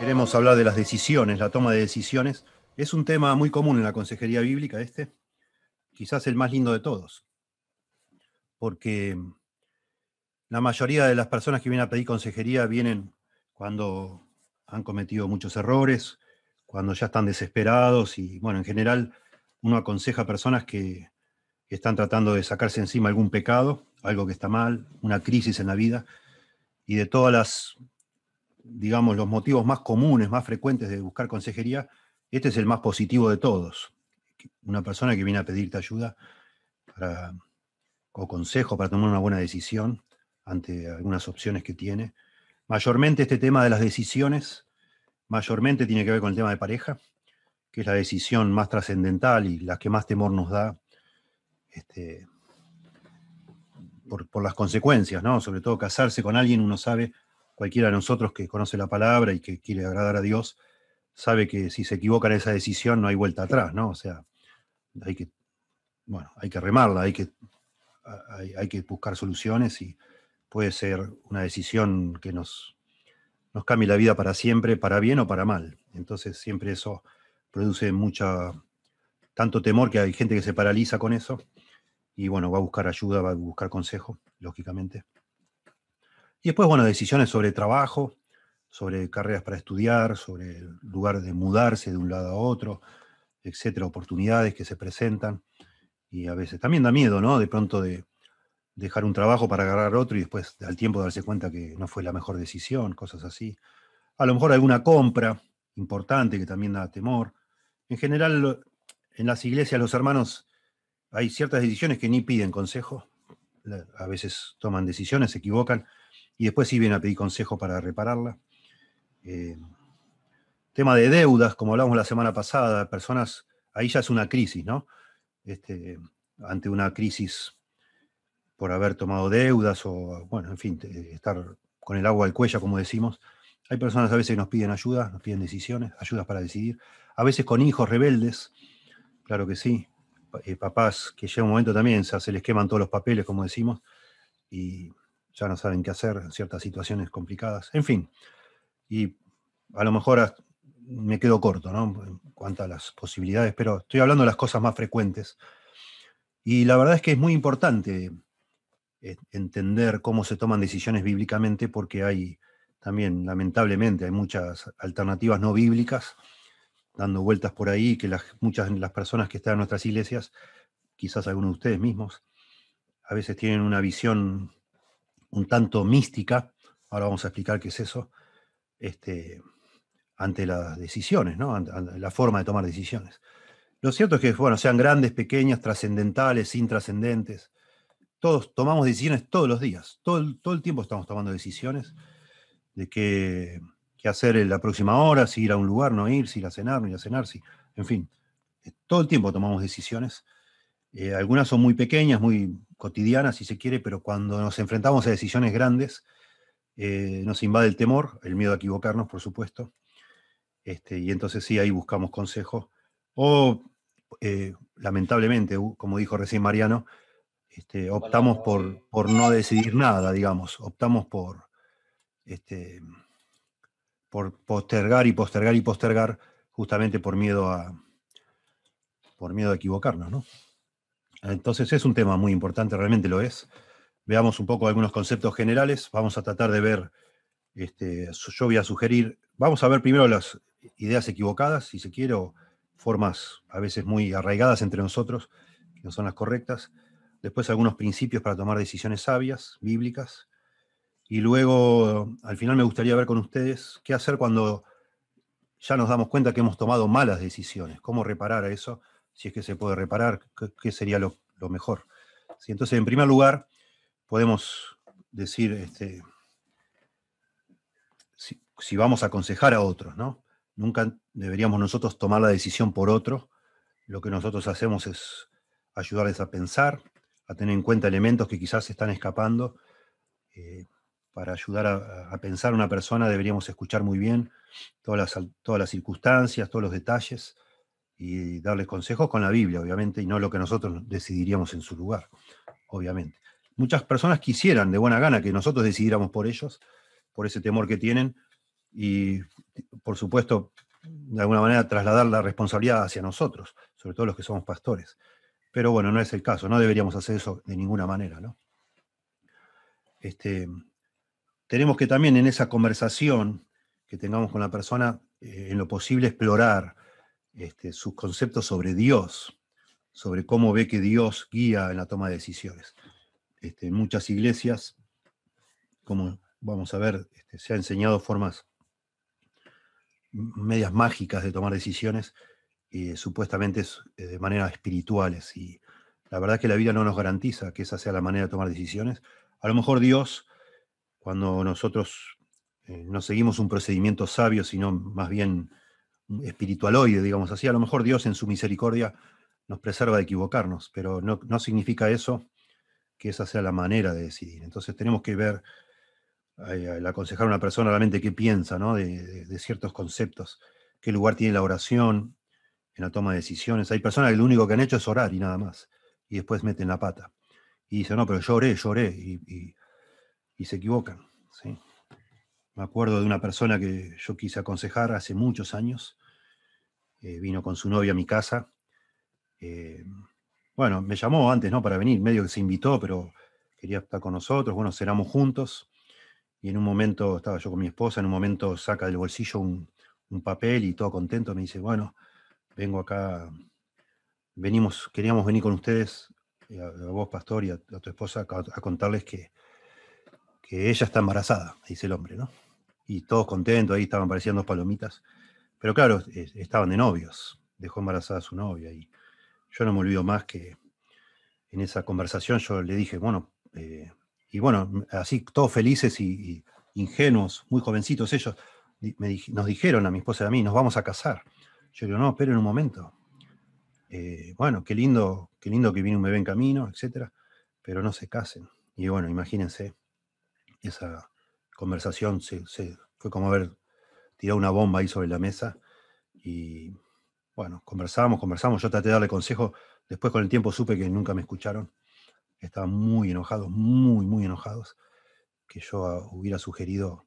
Queremos hablar de las decisiones, la toma de decisiones. Es un tema muy común en la consejería bíblica este, quizás el más lindo de todos, porque la mayoría de las personas que vienen a pedir consejería vienen cuando han cometido muchos errores, cuando ya están desesperados y bueno, en general uno aconseja a personas que, que están tratando de sacarse encima algún pecado, algo que está mal, una crisis en la vida, y de todas las, digamos, los motivos más comunes, más frecuentes de buscar consejería, este es el más positivo de todos. Una persona que viene a pedirte ayuda o consejo para tomar una buena decisión ante algunas opciones que tiene. Mayormente este tema de las decisiones, mayormente tiene que ver con el tema de pareja, que es la decisión más trascendental y la que más temor nos da este, por, las consecuencias, ¿no? Sobre todo casarse con alguien, uno sabe, cualquiera de nosotros que conoce la palabra y que quiere agradar a Dios, sabe que si se equivoca en esa decisión no hay vuelta atrás, ¿no? O sea, hay que, bueno, hay que remarla, hay que, hay, que buscar soluciones y puede ser una decisión que nos, nos cambie la vida para siempre, para bien o para mal. Entonces siempre eso produce mucha, tanto temor que hay gente que se paraliza con eso y bueno, va a buscar ayuda, va a buscar consejo, lógicamente. Y después, bueno, decisiones sobre trabajo, sobre carreras para estudiar, sobre el lugar de mudarse de un lado a otro, etcétera, oportunidades que se presentan. Y a veces también da miedo, ¿no? De pronto de dejar un trabajo para agarrar otro y después al tiempo darse cuenta que no fue la mejor decisión, cosas así. A lo mejor alguna compra importante que también da temor. En general, en las iglesias los hermanos hay ciertas decisiones que ni piden consejo, a veces toman decisiones, se equivocan, y después sí vienen a pedir consejo para repararla. Eh, tema de deudas, como hablamos la semana pasada, personas, ahí ya es una crisis, ¿no? Este, ante una crisis por haber tomado deudas o, bueno, en fin, estar con el agua al cuello, como decimos. Hay personas a veces que nos piden ayuda, nos piden decisiones, ayudas para decidir. A veces con hijos rebeldes, claro que sí. Eh, papás que llega un momento también, se les queman todos los papeles, como decimos, y ya no saben qué hacer en ciertas situaciones complicadas. En fin, y a lo mejor me quedo corto, ¿no? En cuanto a las posibilidades, pero estoy hablando de las cosas más frecuentes. Y la verdad es que es muy importante eh, entender cómo se toman decisiones bíblicamente, porque hay también, lamentablemente, hay muchas alternativas no bíblicas dando vueltas por ahí, que las, muchas las personas que están en nuestras iglesias, quizás algunos de ustedes mismos, a veces tienen una visión un tanto mística, ahora vamos a explicar qué es eso, este, ante las decisiones, ¿no? la forma de tomar decisiones. Lo cierto es que, bueno, sean grandes, pequeñas, trascendentales, intrascendentes, todos tomamos decisiones todos los días, todo, todo el tiempo estamos tomando decisiones de que qué hacer en la próxima hora, si ir a un lugar, no ir, si ir a cenar, no ir a cenar, si, en fin, eh, todo el tiempo tomamos decisiones. Eh, algunas son muy pequeñas, muy cotidianas, si se quiere, pero cuando nos enfrentamos a decisiones grandes, eh, nos invade el temor, el miedo a equivocarnos, por supuesto. Este, y entonces sí, ahí buscamos consejo, O, lamentablemente, como dijo recién Mariano, este, optamos por, por no decidir nada, digamos, optamos por... Este, por postergar y postergar y postergar, justamente por miedo a, por miedo equivocarnos, ¿no? Entonces es un tema muy importante, realmente lo es. Veamos un poco algunos conceptos generales, vamos a tratar de ver, este, yo voy a sugerir, vamos a ver primero las ideas equivocadas, si se quiere, formas a veces muy arraigadas entre nosotros, que no son las correctas. Después algunos principios para tomar decisiones sabias, bíblicas, y luego, al final me gustaría ver con ustedes qué hacer cuando ya nos damos cuenta que hemos tomado malas decisiones, cómo reparar eso, si es que se puede reparar, qué, sería lo, mejor. si entonces, en primer lugar, podemos decir este, si, vamos a aconsejar a otros, ¿no? Nunca deberíamos nosotros tomar la decisión por otro. Lo que nosotros hacemos es ayudarles a pensar, a tener en cuenta elementos que quizás se están escapando eh, para ayudar a, a, pensar una persona deberíamos escuchar muy bien todas las, todas las circunstancias, todos los detalles y darles consejos con la Biblia, obviamente, y no lo que nosotros decidiríamos en su lugar, obviamente. Muchas personas quisieran de buena gana que nosotros decidiéramos por ellos, por ese temor que tienen, y por supuesto, de alguna manera, trasladar la responsabilidad hacia nosotros, sobre todo los que somos pastores. Pero bueno, no es el caso, no deberíamos hacer eso de ninguna manera, ¿no? Este, tenemos que también en esa conversación que tengamos con la persona, eh, en lo posible explorar este, sus conceptos sobre Dios, sobre cómo ve que Dios guía en la toma de decisiones. Este, en muchas iglesias, como vamos a ver, este, se ha enseñado formas medias mágicas de tomar decisiones, y eh, supuestamente eh, de manera espirituales. Y la verdad es que la vida no nos garantiza que esa sea la manera de tomar decisiones. A lo mejor Dios cuando nosotros eh, no seguimos un procedimiento sabio, sino más bien espiritualoide, digamos así, a lo mejor Dios en su misericordia nos preserva de equivocarnos, pero no, significa eso que esa sea la manera de decidir. Entonces tenemos que ver, al aconsejar a una persona realmente qué piensa ¿no? de, de, ciertos conceptos, qué lugar tiene la oración en la toma de decisiones. Hay personas que lo único que han hecho es orar y nada más, y después meten la pata. Y dicen, no, pero yo oré, yo y y se equivocan. ¿sí? Me acuerdo de una persona que yo quise aconsejar hace muchos años. Eh, vino con su novia a mi casa. Eh, bueno, me llamó antes, ¿no? Para venir, medio que se invitó, pero quería estar con nosotros. Bueno, cenamos juntos. Y en un momento, estaba yo con mi esposa, en un momento saca del bolsillo un, papel y todo contento. Me dice, bueno, vengo acá, venimos, queríamos venir con ustedes, eh, a, vos, pastor, y a, tu esposa, a contarles que ella está embarazada, dice el hombre, ¿no? Y todos contentos, ahí estaban dos palomitas. Pero claro, estaban de novios, dejó embarazada a su novia y yo no me olvido más que en esa conversación yo le dije, bueno, eh", y bueno, así todos felices y, ingenuos, muy jovencitos ellos, nos dijeron a mi esposa y a mí, nos vamos a casar. Yo digo, no, pero en un momento. Eh, bueno, qué lindo, qué lindo que viene un bebé en camino, etcétera, pero no se casen. Y bueno, imagínense, esa conversación se, fue como haber tirado una bomba ahí sobre la mesa y bueno, conversamos, conversamos, yo traté de darle consejo, después con el tiempo supe que nunca me escucharon, estaban muy enojados, muy, muy enojados, que yo hubiera sugerido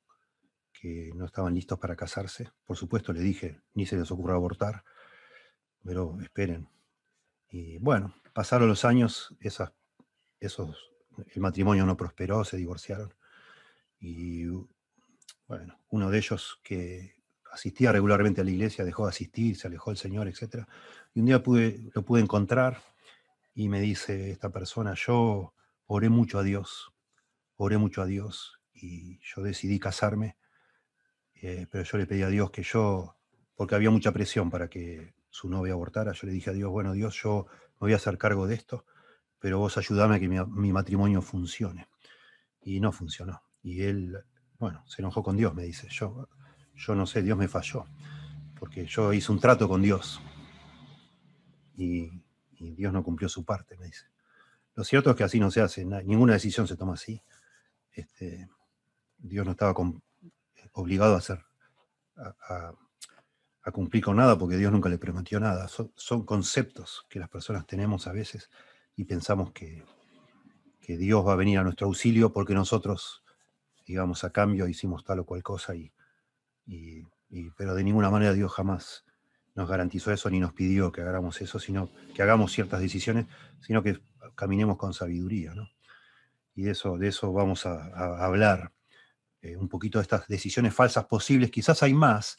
que no estaban listos para casarse, por supuesto le dije, ni se les ocurra abortar, pero esperen. Y bueno, pasaron los años, esas, esos, el matrimonio no prosperó, se divorciaron y bueno, uno de ellos que asistía regularmente a la iglesia dejó de asistir, se alejó del Señor, etc. Y un día pude, lo pude encontrar y me dice esta persona, yo oré mucho a Dios, oré mucho a Dios y yo decidí casarme, eh, pero yo le pedí a Dios que yo, porque había mucha presión para que su novia abortara, yo le dije a Dios, bueno Dios, yo me voy a hacer cargo de esto, pero vos ayudame a que mi matrimonio funcione. Y no funcionó. Y él, bueno, se enojó con Dios, me dice, yo, yo no sé, Dios me falló, porque yo hice un trato con Dios y, Dios no cumplió su parte, me dice. Lo cierto es que así no se hace, ninguna decisión se toma así. Este, Dios no estaba eh, obligado a hacer, a, cumplir con nada, porque Dios nunca le prometió nada. Son, conceptos que las personas tenemos a veces y pensamos que Dios va a venir a nuestro auxilio porque nosotros íbamos a cambio hicimos tal o cual cosa, y, pero de ninguna manera Dios jamás nos garantizó eso ni nos pidió que hagamos eso, sino que hagamos ciertas decisiones, sino que caminemos con sabiduría, Y de eso, de eso vamos a, hablar eh, un poquito de estas decisiones falsas posibles. Quizás hay más,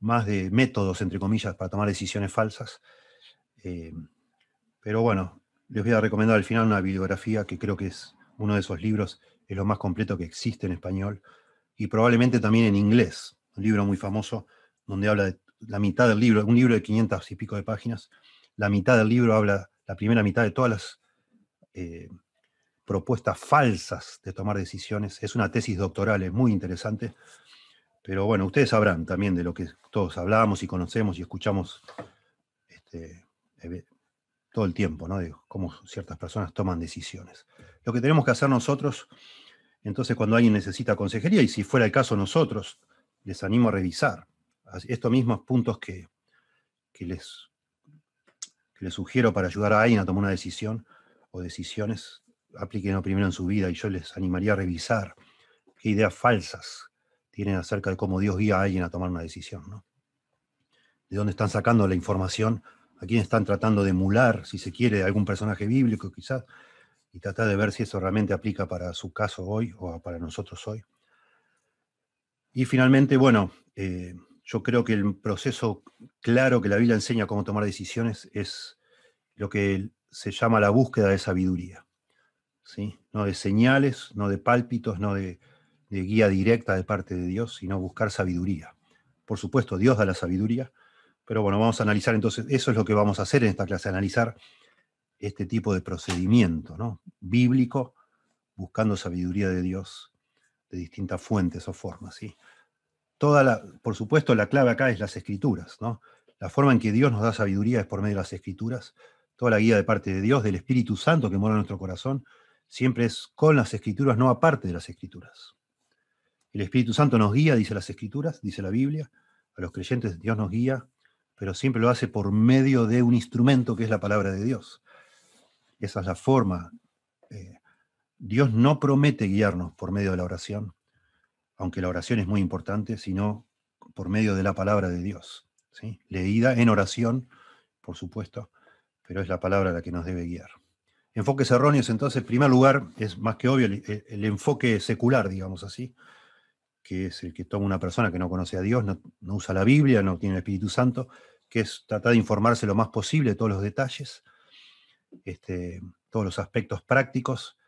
más de métodos, entre comillas, para tomar decisiones falsas. Eh, pero bueno, les voy a recomendar al final una bibliografía que creo que es uno de esos libros es lo más completo que existe en español, y probablemente también en inglés, un libro muy famoso donde habla de la mitad del libro, un libro de 500 y pico de páginas, la mitad del libro habla, la primera mitad de todas las eh, propuestas falsas de tomar decisiones, es una tesis doctoral, es muy interesante, pero bueno, ustedes sabrán también de lo que todos hablamos y conocemos y escuchamos este, todo el tiempo, ¿no? De cómo ciertas personas toman decisiones. Lo que tenemos que hacer nosotros, entonces, cuando alguien necesita consejería, y si fuera el caso nosotros, les animo a revisar estos mismos puntos que, que les, que les sugiero para ayudar a alguien a tomar una decisión o decisiones, apliquenlo primero en su vida y yo les animaría a revisar qué ideas falsas tienen acerca de cómo Dios guía a alguien a tomar una decisión, ¿no? De dónde están sacando la información a están tratando de emular, si se quiere, algún personaje bíblico quizás, y tratar de ver si eso realmente aplica para su caso hoy o para nosotros hoy. Y finalmente, bueno, eh, yo creo que el proceso claro que la Biblia enseña cómo tomar decisiones es lo que se llama la búsqueda de sabiduría. ¿sí? No de señales, no de pálpitos, no de, de guía directa de parte de Dios, sino buscar sabiduría. Por supuesto, Dios da la sabiduría, pero bueno, vamos a analizar entonces, eso es lo que vamos a hacer en esta clase, analizar este tipo de procedimiento ¿no? bíblico, buscando sabiduría de Dios de distintas fuentes o formas. ¿sí? Toda la, por supuesto, la clave acá es las escrituras. ¿no? La forma en que Dios nos da sabiduría es por medio de las escrituras. Toda la guía de parte de Dios, del Espíritu Santo que mora en nuestro corazón, siempre es con las escrituras, no aparte de las escrituras. El Espíritu Santo nos guía, dice las escrituras, dice la Biblia. A los creyentes Dios nos guía pero siempre lo hace por medio de un instrumento que es la palabra de Dios. Esa es la forma. Eh, Dios no promete guiarnos por medio de la oración, aunque la oración es muy importante, sino por medio de la palabra de Dios. Leída en oración, por supuesto, pero es la palabra la que nos debe guiar. Enfoques erróneos, entonces, en primer lugar, es más que obvio el enfoque secular, digamos así, que es el que toma una persona que no conoce a Dios, no, usa la Biblia, no tiene el Espíritu Santo, que es tratar de informarse lo más posible de todos los detalles, este, todos los aspectos prácticos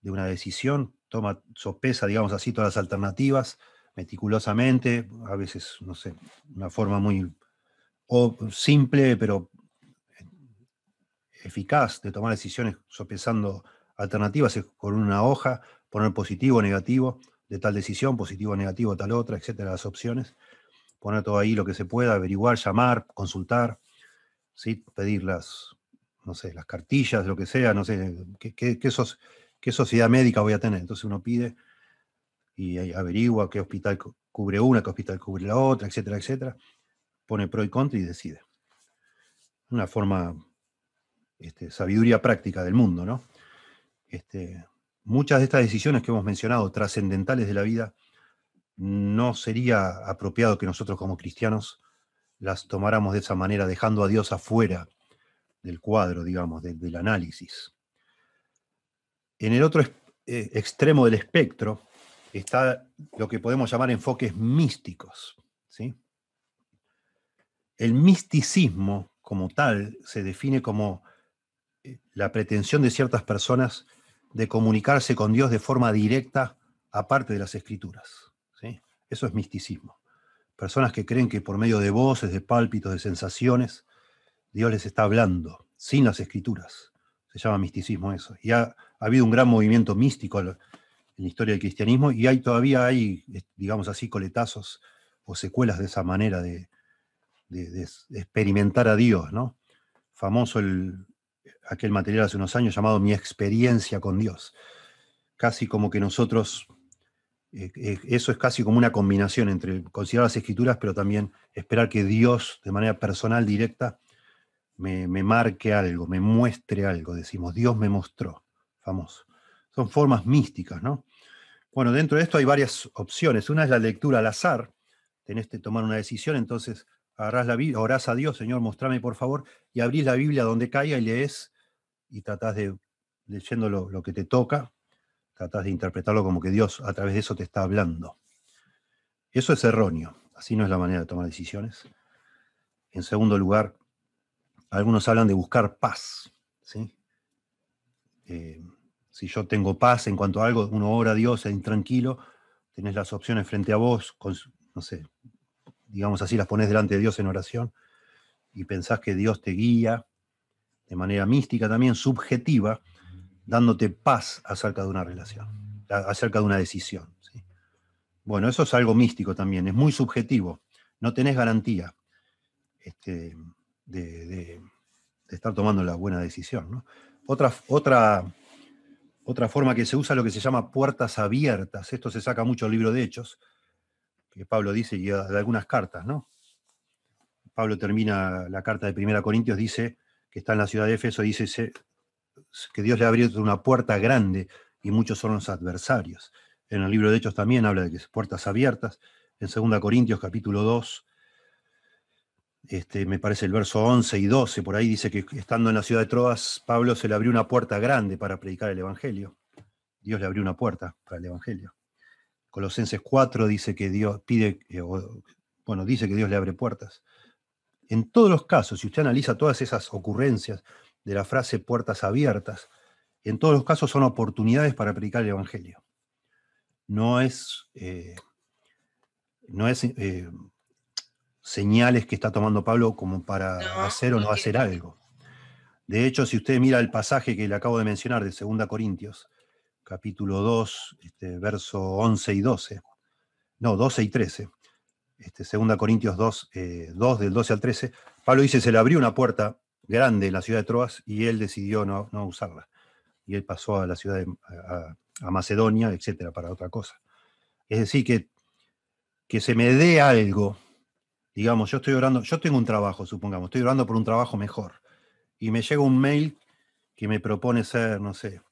de una decisión, toma, sopesa, digamos así, todas las alternativas meticulosamente, a veces, no sé, una forma muy simple, pero eficaz de tomar decisiones sopesando alternativas con una hoja, poner positivo o negativo, de tal decisión, positivo o negativo, tal otra, etcétera, las opciones. Poner todo ahí lo que se pueda, averiguar, llamar, consultar, ¿sí? pedir las, no sé, las cartillas, lo que sea, no sé, qué, qué, qué, sociedad médica voy a tener. Entonces uno pide y averigua qué hospital cubre una, qué hospital cubre la otra, etcétera, etcétera. Pone pro y contra y decide. Una forma, este, sabiduría práctica del mundo, ¿no? Este, muchas de estas decisiones que hemos mencionado, trascendentales de la vida, no sería apropiado que nosotros como cristianos las tomáramos de esa manera, dejando a Dios afuera del cuadro, digamos, del análisis. En el otro eh, extremo del espectro está lo que podemos llamar enfoques místicos. El misticismo como tal se define como eh, la pretensión de ciertas personas de comunicarse con Dios de forma directa, aparte de las escrituras. ¿sí? Eso es misticismo. Personas que creen que por medio de voces, de pálpitos, de sensaciones, Dios les está hablando, sin las escrituras. Se llama misticismo eso. Y ha, habido un gran movimiento místico en la historia del cristianismo y hay, todavía hay, digamos así, coletazos o secuelas de esa manera de, de, de experimentar a Dios, ¿no? Famoso el, aquel material hace unos años llamado Mi experiencia con Dios. Casi como que nosotros, eh, eh, eso es casi como una combinación entre considerar las escrituras, pero también esperar que Dios de manera personal, directa, me, me marque algo, me muestre algo. Decimos, Dios me mostró, famoso. Son formas místicas, ¿no? Bueno, dentro de esto hay varias opciones. Una es la lectura al azar, tenés que tomar una decisión, entonces la orás a Dios, Señor, mostrame por favor, y abrís la Biblia donde caiga y lees y tratás de, leyendo lo, que te toca, tratás de interpretarlo como que Dios a través de eso te está hablando. Eso es erróneo, así no es la manera de tomar decisiones. En segundo lugar, algunos hablan de buscar paz. ¿sí? Eh, si yo tengo paz en cuanto a algo, uno ora a Dios, es intranquilo, tenés las opciones frente a vos, no sé, digamos así, las pones delante de Dios en oración y pensás que Dios te guía de manera mística también, subjetiva, dándote paz acerca de una relación, acerca de una decisión. Bueno, eso es algo místico también, es muy subjetivo, no tenés garantía este, de, estar tomando la buena decisión. Otra, otra, otra forma que se usa es lo que se llama puertas abiertas, esto se saca mucho el libro de Hechos, Pablo dice y de algunas cartas, ¿no? Pablo termina la carta de Primera Corintios, dice que está en la ciudad de Éfeso, dice que Dios le ha abierto una puerta grande y muchos son los adversarios. En el libro de Hechos también habla de que puertas abiertas. En Segunda Corintios capítulo 2, este, me parece el verso 11 y 12, por ahí dice que estando en la ciudad de Troas, Pablo se le abrió una puerta grande para predicar el Evangelio. Dios le abrió una puerta para el Evangelio. Colosenses 4 dice que Dios pide, eh, bueno, dice que Dios le abre puertas. En todos los casos, si usted analiza todas esas ocurrencias de la frase puertas abiertas, en todos los casos son oportunidades para predicar el Evangelio. No es, eh, no es eh, señales que está tomando Pablo como para hacer o no hacer algo. De hecho, si usted mira el pasaje que le acabo de mencionar de 2 Corintios, capítulo 2, este, verso 11 y 12, no, 12 y 13, este, 2 Corintios 2, 2 eh, del 12 al 13, Pablo dice, se le abrió una puerta grande en la ciudad de Troas y él decidió no, usarla. Y él pasó a la ciudad de, Macedonia, etcétera, para otra cosa. Es decir, que, que se me dé algo, digamos, yo estoy orando, yo tengo un trabajo, supongamos, estoy orando por un trabajo mejor, y me llega un mail que me propone ser, no sé,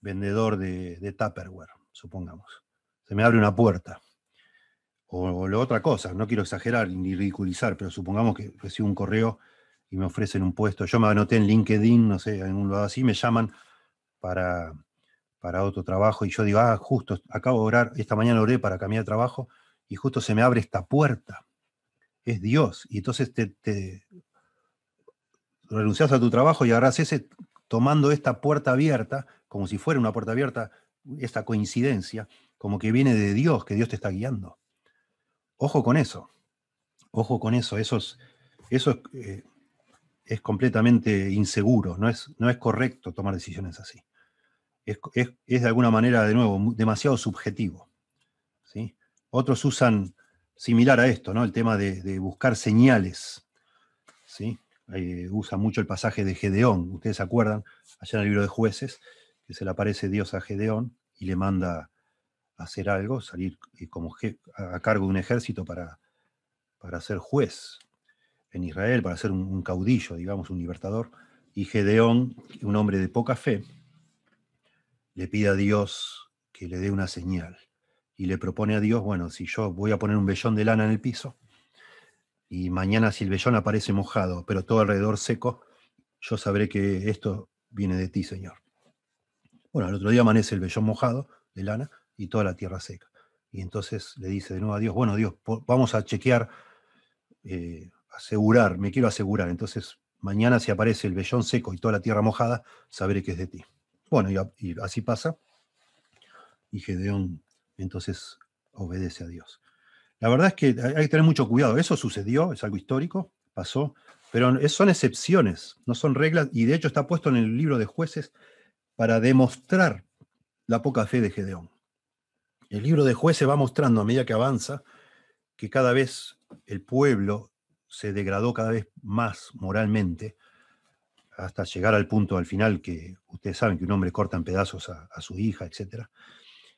vendedor de, Tupperware, supongamos. Se me abre una puerta. O, la otra cosa, no quiero exagerar ni ridiculizar, pero supongamos que recibo un correo y me ofrecen un puesto. Yo me anoté en LinkedIn, no sé, en un lado así, me llaman para, para otro trabajo y yo digo, ah, justo, acabo de orar, esta mañana oré para cambiar de trabajo y justo se me abre esta puerta. Es Dios. Y entonces te, renuncias a tu trabajo y agarras ese tomando esta puerta abierta como si fuera una puerta abierta, esta coincidencia, como que viene de Dios, que Dios te está guiando. Ojo con eso, ojo con eso, eso es, eso es, eh, completamente inseguro, no es, no es correcto tomar decisiones así. Es, de alguna manera, de nuevo, demasiado subjetivo. ¿sí? Otros usan similar a esto, ¿no? el tema de, buscar señales. ¿sí? Eh, usa mucho el pasaje de Gedeón, ustedes se acuerdan, allá en el libro de jueces, que se le aparece Dios a Gedeón y le manda a hacer algo, salir eh, como a cargo de un ejército para, para ser juez en Israel, para ser un, un caudillo, digamos, un libertador. Y Gedeón, un hombre de poca fe, le pide a Dios que le dé una señal. Y le propone a Dios, bueno, si yo voy a poner un vellón de lana en el piso, y mañana si el vellón aparece mojado, pero todo alrededor seco, yo sabré que esto viene de ti, Señor. Bueno, el otro día amanece el vellón mojado de lana y toda la tierra seca. Y entonces le dice de nuevo a Dios, bueno Dios, vamos a chequear, eh, asegurar, me quiero asegurar. Entonces mañana si aparece el vellón seco y toda la tierra mojada, sabré que es de ti. Bueno, y, y así pasa. Y Gedeón entonces obedece a Dios. La verdad es que hay que tener mucho cuidado. Eso sucedió, es algo histórico, pasó, pero son excepciones, no son reglas, y de hecho está puesto en el libro de jueces para demostrar la poca fe de Gedeón. El libro de jueces va mostrando a medida que avanza que cada vez el pueblo se degradó cada vez más moralmente hasta llegar al punto al final que ustedes saben que un hombre corta en pedazos a, su hija, etc.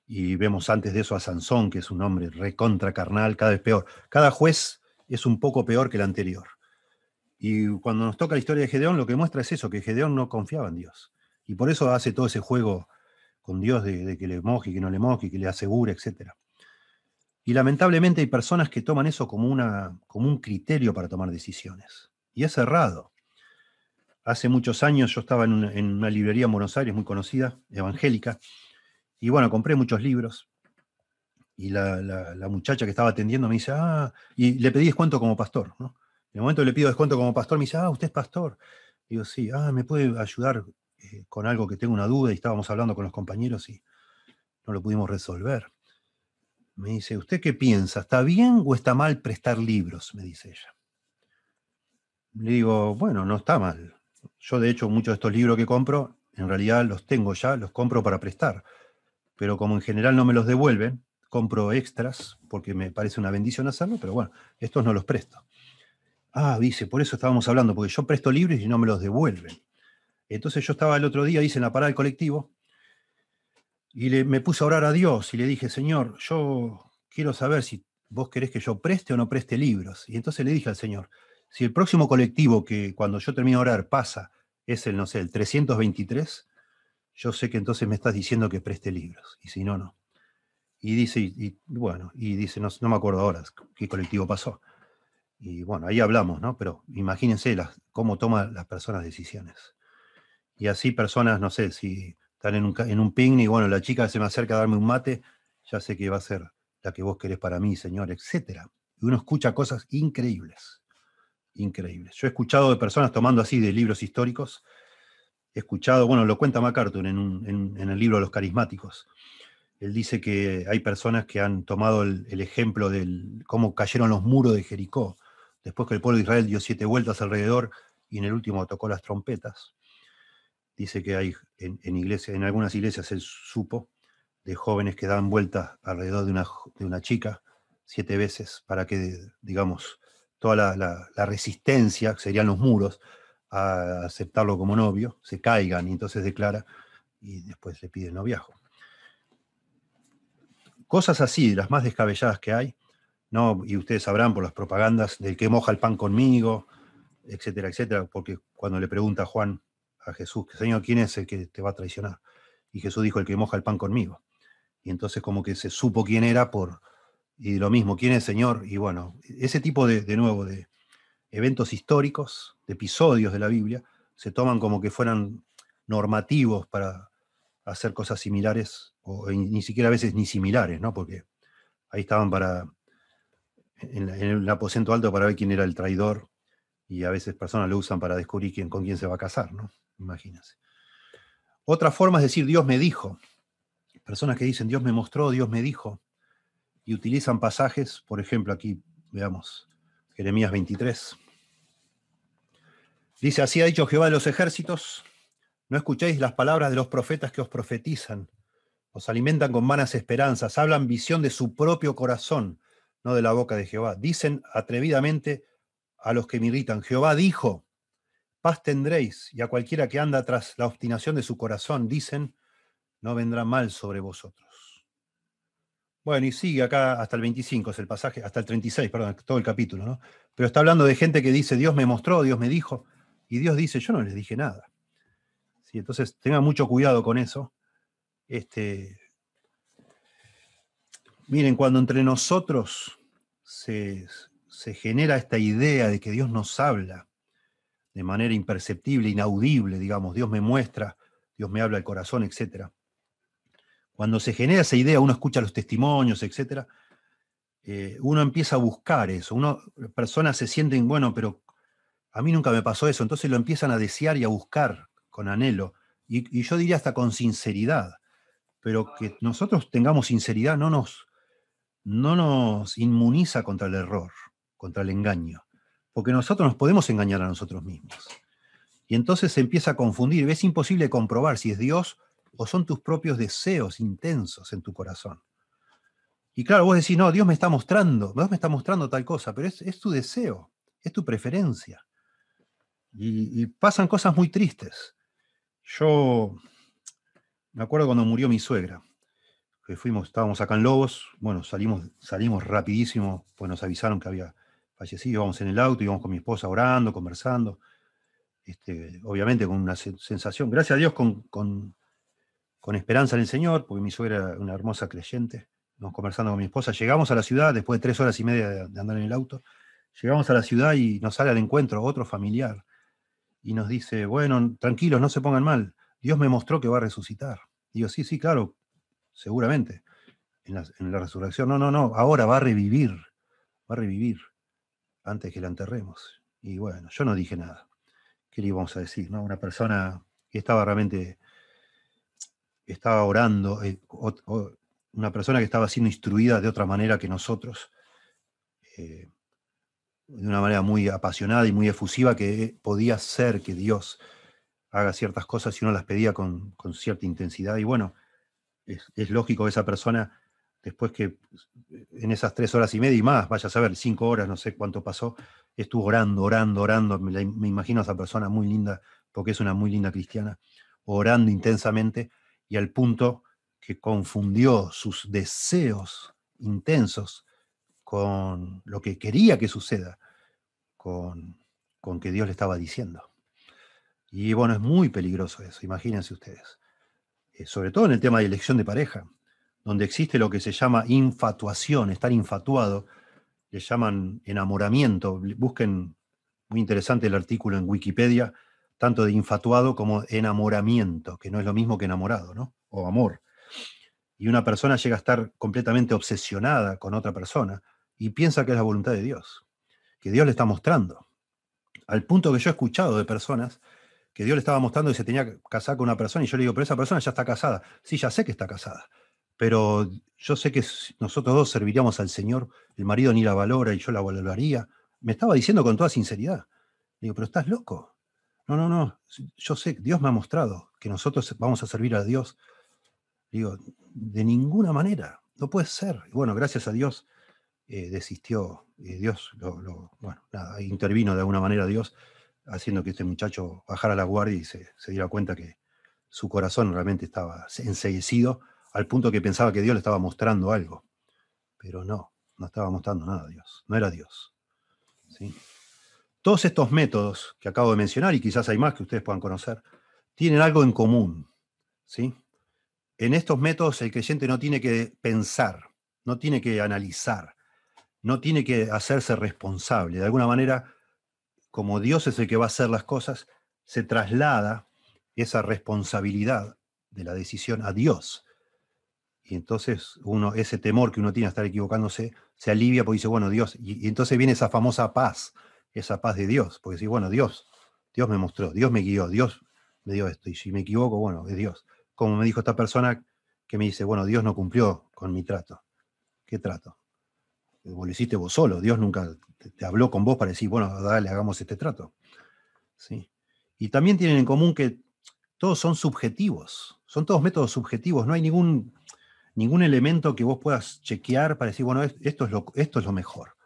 Y vemos antes de eso a Sansón, que es un hombre recontra carnal, cada vez peor. Cada juez es un poco peor que el anterior. Y cuando nos toca la historia de Gedeón, lo que muestra es eso, que Gedeón no confiaba en Dios. Y por eso hace todo ese juego con Dios de, que le moje, que no le moje, que le asegure, etc. Y lamentablemente hay personas que toman eso como, una, como un criterio para tomar decisiones. Y es errado. Hace muchos años yo estaba en una, librería en Buenos Aires muy conocida, evangélica, y bueno, compré muchos libros. Y la, muchacha que estaba atendiendo me dice, ah, y le pedí descuento como pastor, ¿no? En el momento que le pido descuento como pastor, me dice, ah, usted es pastor. Y digo, sí, ah, ¿me puede ayudar eh, con algo que tengo una duda y estábamos hablando con los compañeros y no lo pudimos resolver. Me dice, ¿usted qué piensa? ¿Está bien o está mal prestar libros? Me dice ella. Le digo, bueno, no está mal. Yo de hecho muchos de estos libros que compro, en realidad los tengo ya, los compro para prestar. Pero como en general no me los devuelven, compro extras porque me parece una bendición hacerlo, pero bueno, estos no los presto. Ah, dice, por eso estábamos hablando, porque yo presto libros y no me los devuelven. Entonces yo estaba el otro día, hice en la parada del colectivo, y me puse a orar a Dios y le dije, Señor, yo quiero saber si vos querés que yo preste o no preste libros. Y entonces le dije al Señor, si el próximo colectivo que cuando yo termino de orar pasa es el, no sé, el 323, yo sé que entonces me estás diciendo que preste libros. Y si no, no. Y dice, bueno, y dice, no, me acuerdo ahora qué colectivo pasó. Y bueno, ahí hablamos, ¿no? Pero imagínense cómo toman las personas decisiones y así personas, no sé, si están en un, en un ping y bueno, la chica se me acerca a darme un mate, ya sé que va a ser la que vos querés para mí, Señor, etc. Y uno escucha cosas increíbles, increíbles. Yo he escuchado de personas tomando así de libros históricos, he escuchado, bueno, lo cuenta MacArthur en, el libro los carismáticos, él dice que hay personas que han tomado el, el, ejemplo de cómo cayeron los muros de Jericó, después que el pueblo de Israel dio siete vueltas alrededor y en el último tocó las trompetas dice que hay en, iglesia, en algunas iglesias él supo de jóvenes que dan vueltas alrededor de una, de una chica siete veces para que, digamos, toda la, resistencia, la, resistencia, serían los muros, a aceptarlo como novio, se caigan y entonces declara y después le pide el noviazgo. Cosas así, las más descabelladas que hay, ¿no? y ustedes sabrán por las propagandas del que moja el pan conmigo, etcétera, etcétera, porque cuando le pregunta a Juan a Jesús, Señor, ¿quién es el que te va a traicionar? Y Jesús dijo, el que moja el pan conmigo. Y entonces como que se supo quién era por, y lo mismo, quién es el Señor. Y bueno, ese tipo de, de nuevo, de eventos históricos, de episodios de la Biblia, se toman como que fueran normativos para hacer cosas similares, o ni siquiera a veces ni similares, ¿no? Porque ahí estaban para, en, en el aposento alto para ver quién era el traidor y a veces personas lo usan para descubrir quién, con quién se va a casar, ¿no? Imagínense. Otra forma es decir Dios me dijo. Personas que dicen Dios me mostró, Dios me dijo, y utilizan pasajes, por ejemplo, aquí veamos Jeremías 23. Dice, así ha dicho Jehová de los ejércitos, no escuchéis las palabras de los profetas que os profetizan, os alimentan con vanas esperanzas, hablan visión de su propio corazón, no de la boca de Jehová. Dicen atrevidamente, a los que me irritan. Jehová dijo, paz tendréis, y a cualquiera que anda tras la obstinación de su corazón, dicen, no vendrá mal sobre vosotros. Bueno, y sigue acá hasta el 25, es el pasaje, hasta el 36, perdón, todo el capítulo, ¿no? Pero está hablando de gente que dice, Dios me mostró, Dios me dijo, y Dios dice, yo no les dije nada. Sí, entonces, tengan mucho cuidado con eso. Este, miren, cuando entre nosotros se, se genera esta idea de que Dios nos habla de manera imperceptible, inaudible, digamos, Dios me muestra, Dios me habla al corazón, etc. Cuando se genera esa idea, uno escucha los testimonios, etc., eh, uno empieza a buscar eso, uno, personas se sienten, bueno, pero a mí nunca me pasó eso, entonces lo empiezan a desear y a buscar con anhelo, y, y yo diría hasta con sinceridad, pero que nosotros tengamos sinceridad no nos, no nos inmuniza contra el error contra el engaño, porque nosotros nos podemos engañar a nosotros mismos. Y entonces se empieza a confundir, es imposible comprobar si es Dios o son tus propios deseos intensos en tu corazón. Y claro, vos decís, no, Dios me está mostrando, Dios me está mostrando tal cosa, pero es, tu deseo, es tu preferencia. Y, pasan cosas muy tristes. Yo me acuerdo cuando murió mi suegra, fuimos, estábamos acá en Lobos, bueno, salimos, salimos rapidísimo, pues nos avisaron que había Así, íbamos en el auto, íbamos con mi esposa orando, conversando, este, obviamente con una sensación, gracias a Dios, con, esperanza en el Señor, porque mi suegra era una hermosa creyente, nos conversando con mi esposa, llegamos a la ciudad, después de tres horas y media de, andar en el auto, llegamos a la ciudad y nos sale al encuentro otro familiar y nos dice, bueno, tranquilos, no se pongan mal, Dios me mostró que va a resucitar. Digo, sí, sí, claro, seguramente. en la, resurrección, no, no, no, ahora va a revivir, va a revivir antes que la enterremos. Y bueno, yo no dije nada. ¿Qué le íbamos a decir? Una persona que estaba realmente, estaba orando, eh, una persona que estaba siendo instruida de otra manera que nosotros, eh, de una manera muy apasionada y muy efusiva, que eh, podía ser que Dios haga ciertas cosas si uno las pedía con, cierta intensidad. Y bueno, es, es lógico que esa persona después que eh, en esas tres horas y media y más, vaya a saber, cinco horas, no sé cuánto pasó, estuvo orando, orando, orando. Me, imagino a esa persona muy linda, porque es una muy linda cristiana, orando intensamente y al punto que confundió sus deseos intensos con lo que quería que suceda, con, con que Dios le estaba diciendo. Y bueno, es muy peligroso eso, imagínense ustedes. Eh, sobre todo en el tema de elección de pareja donde existe lo que se llama infatuación, estar infatuado, le llaman enamoramiento. Busquen, muy interesante el artículo en Wikipedia, tanto de infatuado como enamoramiento, que no es lo mismo que enamorado, ¿no? O amor. Y una persona llega a estar completamente obsesionada con otra persona y piensa que es la voluntad de Dios, que Dios le está mostrando. Al punto que yo he escuchado de personas que Dios le estaba mostrando y se tenía que casar con una persona y yo le digo, pero esa persona ya está casada. Sí, ya sé que está casada pero yo sé que nosotros dos serviríamos al Señor, el marido ni la valora y yo la valoraría. Me estaba diciendo con toda sinceridad. Digo, pero estás loco. No, no, no. Yo sé, Dios me ha mostrado que nosotros vamos a servir a Dios. Digo, de ninguna manera. No puede ser. Y bueno, gracias a Dios eh, desistió. Eh, Dios, bueno, nada, intervino de alguna manera Dios, haciendo que este muchacho bajara la guardia y se, diera cuenta que su corazón realmente estaba enseguecido al punto que pensaba que Dios le estaba mostrando algo. Pero no, no estaba mostrando nada a Dios, no era Dios. Todos estos métodos que acabo de mencionar, y quizás hay más que ustedes puedan conocer, tienen algo en común. ¿sí? En estos métodos el creyente no tiene que pensar, no tiene que analizar, no tiene que hacerse responsable. De alguna manera, como Dios es el que va a hacer las cosas, se traslada esa responsabilidad de la decisión a Dios y entonces uno, ese temor que uno tiene a estar equivocándose se alivia porque dice, bueno, Dios, y, entonces viene esa famosa paz, esa paz de Dios, porque dice, bueno, Dios, Dios me mostró, Dios me guió, Dios me dio esto, y si me equivoco, bueno, es Dios. Como me dijo esta persona que me dice, bueno, Dios no cumplió con mi trato. ¿Qué trato? Eh, lo hiciste vos solo, Dios nunca te, habló con vos para decir, bueno, dale, hagamos este trato. ¿Sí? Y también tienen en común que todos son subjetivos, son todos métodos subjetivos, no hay ningún ningún elemento que vos puedas chequear para decir, bueno, esto es lo, esto es lo mejor,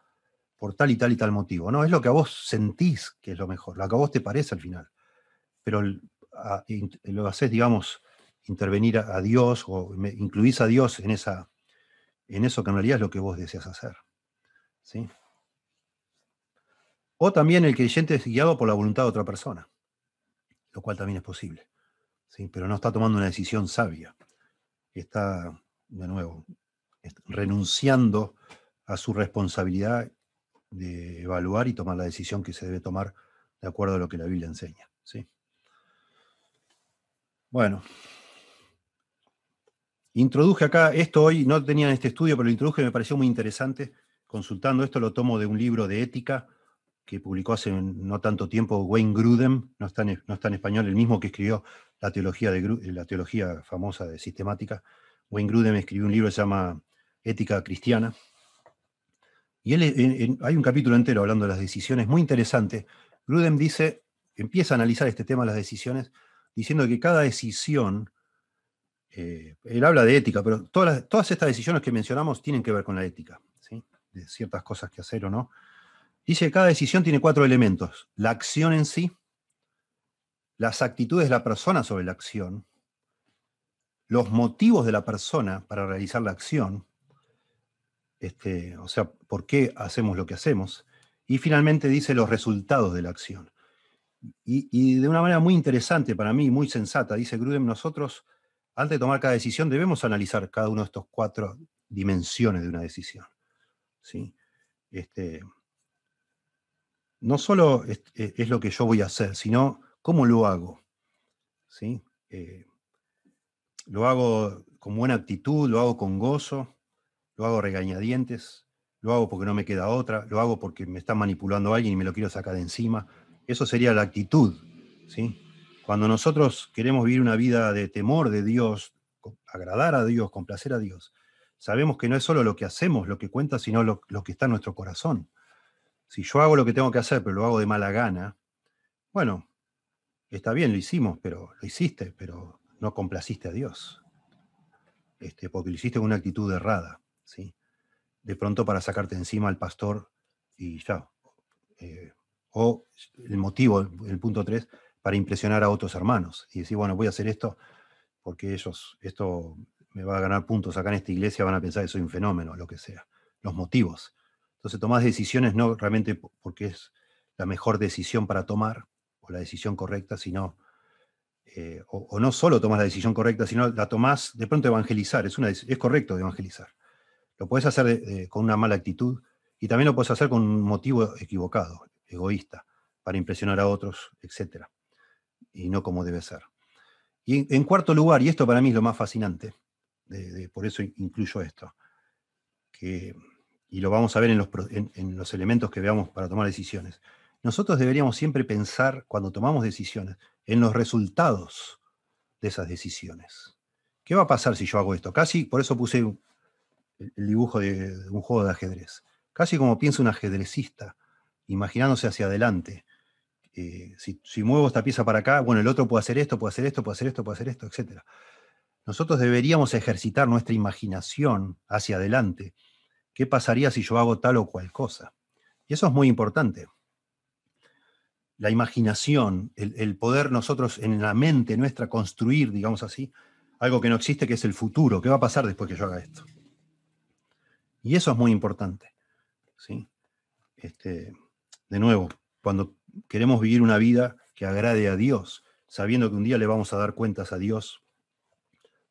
por tal y tal y tal motivo. No, es lo que a vos sentís que es lo mejor, lo que a vos te parece al final. Pero lo haces, digamos, intervenir a, Dios o incluís a Dios en, esa, en eso que en realidad es lo que vos deseas hacer. ¿sí? O también el creyente es guiado por la voluntad de otra persona, lo cual también es posible. ¿sí? Pero no está tomando una decisión sabia. Está de nuevo, renunciando a su responsabilidad de evaluar y tomar la decisión que se debe tomar de acuerdo a lo que la Biblia enseña. ¿sí? Bueno, introduje acá esto hoy, no tenía en este estudio, pero lo introduje, me pareció muy interesante. Consultando esto, lo tomo de un libro de ética que publicó hace no tanto tiempo Wayne Grudem, no está en, no está en español, el mismo que escribió la teología, de, la teología famosa de sistemática, Wayne Grudem escribió un libro que se llama Ética Cristiana. Y hay un capítulo entero hablando de las decisiones, muy interesante. Grudem dice, empieza a analizar este tema de las decisiones, diciendo que cada decisión, eh, él habla de ética, pero todas, estas decisiones que mencionamos tienen que ver con la ética, de ciertas cosas que hacer o no. Dice que cada decisión tiene cuatro elementos. La acción en sí, las actitudes de la persona sobre la acción, los motivos de la persona para realizar la acción, este, o sea, por qué hacemos lo que hacemos, y finalmente dice los resultados de la acción. Y, de una manera muy interesante para mí, muy sensata, dice Grudem, nosotros, antes de tomar cada decisión, debemos analizar cada uno de estos cuatro dimensiones de una decisión. ¿sí? Este, no solo es, lo que yo voy a hacer, sino cómo lo hago. ¿sí? Eh, lo hago con buena actitud, lo hago con gozo, lo hago regañadientes, lo hago porque no me queda otra, lo hago porque me está manipulando alguien y me lo quiero sacar de encima. Eso sería la actitud, ¿sí? Cuando nosotros queremos vivir una vida de temor de Dios, agradar a Dios, complacer a Dios, sabemos que no es solo lo que hacemos lo que cuenta, sino lo que está en nuestro corazón. Si yo hago lo que tengo que hacer, pero lo hago de mala gana, bueno, está bien, lo hicimos, pero lo hiciste, pero no complaciste a Dios, este, porque lo hiciste con una actitud errada, ¿sí? De pronto para sacarte encima al pastor y ya. Eh, o el motivo, el punto 3, para impresionar a otros hermanos y decir, bueno, voy a hacer esto porque ellos, esto me va a ganar puntos acá en esta iglesia, van a pensar que soy un fenómeno, lo que sea. Los motivos. Entonces tomás decisiones no realmente porque es la mejor decisión para tomar o la decisión correcta, sino eh, o, no solo tomas la decisión correcta, sino la tomás de pronto evangelizar. Es, una, es correcto evangelizar. Lo puedes hacer con una mala actitud y también lo puedes hacer con un motivo equivocado, egoísta, para impresionar a otros, etc. Y no como debe ser. Y en, cuarto lugar, y esto para mí es lo más fascinante, por eso incluyo esto, y lo vamos a ver en los elementos que veamos para tomar decisiones, nosotros deberíamos siempre pensar, cuando tomamos decisiones, en los resultados de esas decisiones. ¿Qué va a pasar si yo hago esto? Casi, por eso puse el dibujo de, un juego de ajedrez. Casi como piensa un ajedrecista, imaginándose hacia adelante. Eh, si, si, muevo esta pieza para acá, bueno, el otro puede hacer esto, puede hacer esto, puede hacer esto, puede hacer esto, etc. Nosotros deberíamos ejercitar nuestra imaginación hacia adelante. ¿Qué pasaría si yo hago tal o cual cosa? Y eso es muy importante la imaginación, el, poder nosotros en la mente nuestra construir, digamos así, algo que no existe, que es el futuro, qué va a pasar después que yo haga esto. Y eso es muy importante. ¿sí? Este, de nuevo, cuando queremos vivir una vida que agrade a Dios, sabiendo que un día le vamos a dar cuentas a Dios,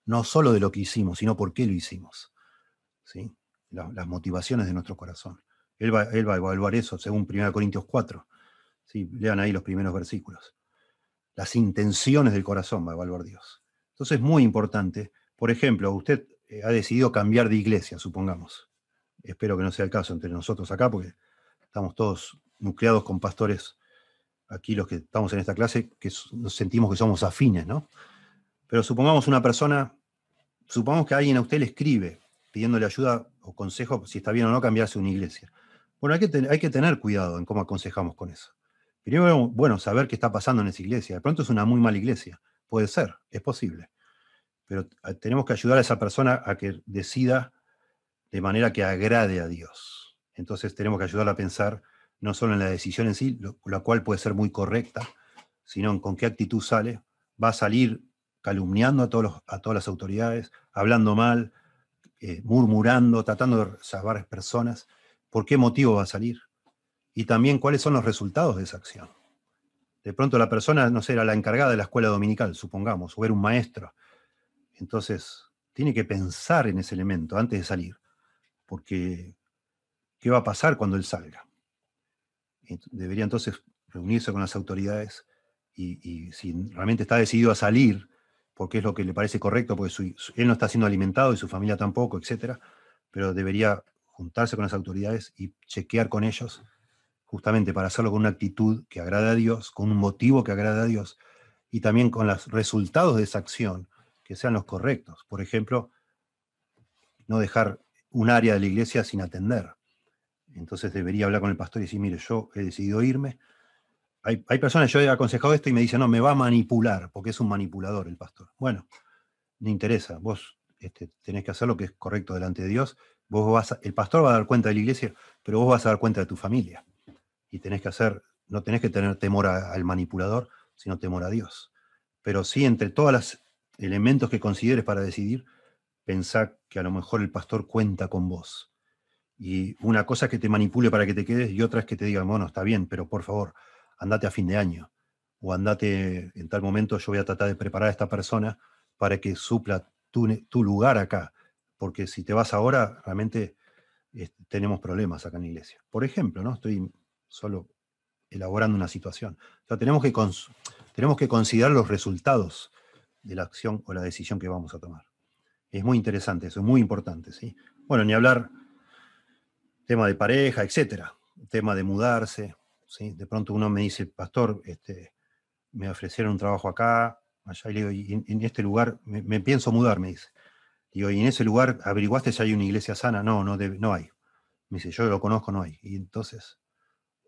no solo de lo que hicimos, sino por qué lo hicimos. ¿sí? las, motivaciones de nuestro corazón. Él él va a evaluar eso, según 1 Corintios 4 lean ahí los primeros versículos. Las intenciones del corazón va a evaluar Dios. Entonces es muy importante. Por ejemplo, usted eh, ha decidido cambiar de iglesia, supongamos. Espero que no sea el caso entre nosotros acá, porque estamos todos nucleados con pastores aquí los que estamos en esta clase, que nos sentimos que somos afines, ¿no? Pero supongamos una persona, supongamos que alguien a usted le escribe pidiéndole ayuda o consejo si está bien o no cambiarse una iglesia. Bueno, que, hay que tener cuidado en cómo aconsejamos con eso. Primero, bueno, saber qué está pasando en esa iglesia. De pronto es una muy mala iglesia. Puede ser, es posible. Pero ah, tenemos que ayudar a esa persona a que decida de manera que agrade a Dios. Entonces tenemos que ayudarla a pensar no solo en la decisión en sí, la cual puede ser muy correcta, sino en con qué actitud sale. Va a salir calumniando a, todos a todas las autoridades, hablando mal, eh, murmurando, tratando de salvar personas. ¿Por qué motivo va a salir? y también cuáles son los resultados de esa acción. De pronto la persona, no sé, era la encargada de la escuela dominical, supongamos, o era un maestro. Entonces, tiene que pensar en ese elemento antes de salir, porque ¿qué va a pasar cuando él salga? Debería entonces reunirse con las autoridades y, si realmente está decidido a salir, porque es lo que le parece correcto, porque él no está siendo alimentado y su familia tampoco, etc., pero debería juntarse con las autoridades y chequear con ellos justamente para hacerlo con una actitud que agrada a Dios, con un motivo que agrada a Dios y también con los resultados de esa acción que sean los correctos. Por ejemplo, no dejar un área de la iglesia sin atender. Entonces debería hablar con el pastor y decir, mire, yo he decidido irme. Hay, hay personas, yo he aconsejado esto y me dicen, no, me va a manipular, porque es un manipulador el pastor. Bueno, no interesa, vos este, tenés que hacer lo que es correcto delante de Dios. Vos vas el pastor va a dar cuenta de la iglesia, pero vos vas a dar cuenta de tu familia y tenés que hacer, no tenés que tener temor al manipulador, sino temor a Dios. Pero sí, entre todos los elementos que consideres para decidir, pensá que a lo mejor el pastor cuenta con vos. Y una cosa es que te manipule para que te quedes y otra es que te diga, bueno, está bien, pero por favor, andate a fin de año. O andate en tal momento, yo voy a tratar de preparar a esta persona para que supla tu, lugar acá. Porque si te vas ahora, realmente este, tenemos problemas acá en la iglesia. Por ejemplo, ¿no? Estoy solo elaborando una situación. tenemos que, tenemos que considerar los resultados de la acción o la decisión que vamos a tomar. Es muy interesante, eso es muy importante. ¿sí? Bueno, ni hablar tema de pareja, etcétera, tema de mudarse. De pronto uno me dice, pastor, este, me ofrecieron un trabajo acá, allá, y digo, en este lugar me, pienso mudar, me dice. Digo, y en ese lugar averiguaste si hay una iglesia sana. No, no, no hay. Me dice, yo lo conozco, no hay. Y entonces,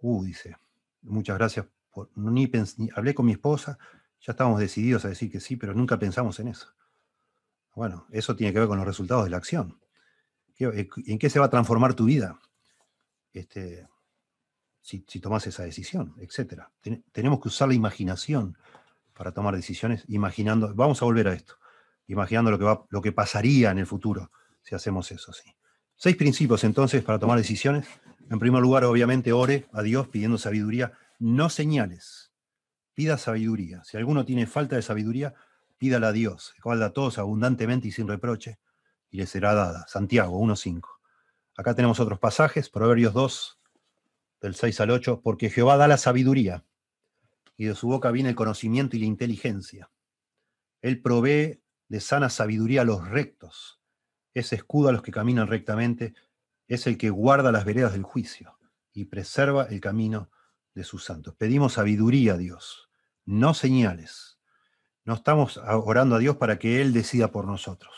Uh, dice, muchas gracias. Por, ni, hablé con mi esposa, ya estábamos decididos a decir que sí, pero nunca pensamos en eso. Bueno, eso tiene que ver con los resultados de la acción. Eh, ¿En qué se va a transformar tu vida? Este, si, si, tomas esa decisión, etcétera. tenemos que usar la imaginación para tomar decisiones, imaginando, vamos a volver a esto, imaginando lo que, lo que pasaría en el futuro si hacemos eso. ¿sí? Seis principios entonces para tomar decisiones en primer lugar, obviamente, ore a Dios pidiendo sabiduría, no señales. Pida sabiduría. Si alguno tiene falta de sabiduría, pídala a Dios, Él da a todos abundantemente y sin reproche, y le será dada. Santiago 1.5. Acá tenemos otros pasajes, Proverbios 2, del 6 al 8, porque Jehová da la sabiduría, y de su boca viene el conocimiento y la inteligencia. Él provee de sana sabiduría a los rectos, es escudo a los que caminan rectamente es el que guarda las veredas del juicio y preserva el camino de sus santos. Pedimos sabiduría a Dios, no señales. No estamos orando a Dios para que Él decida por nosotros.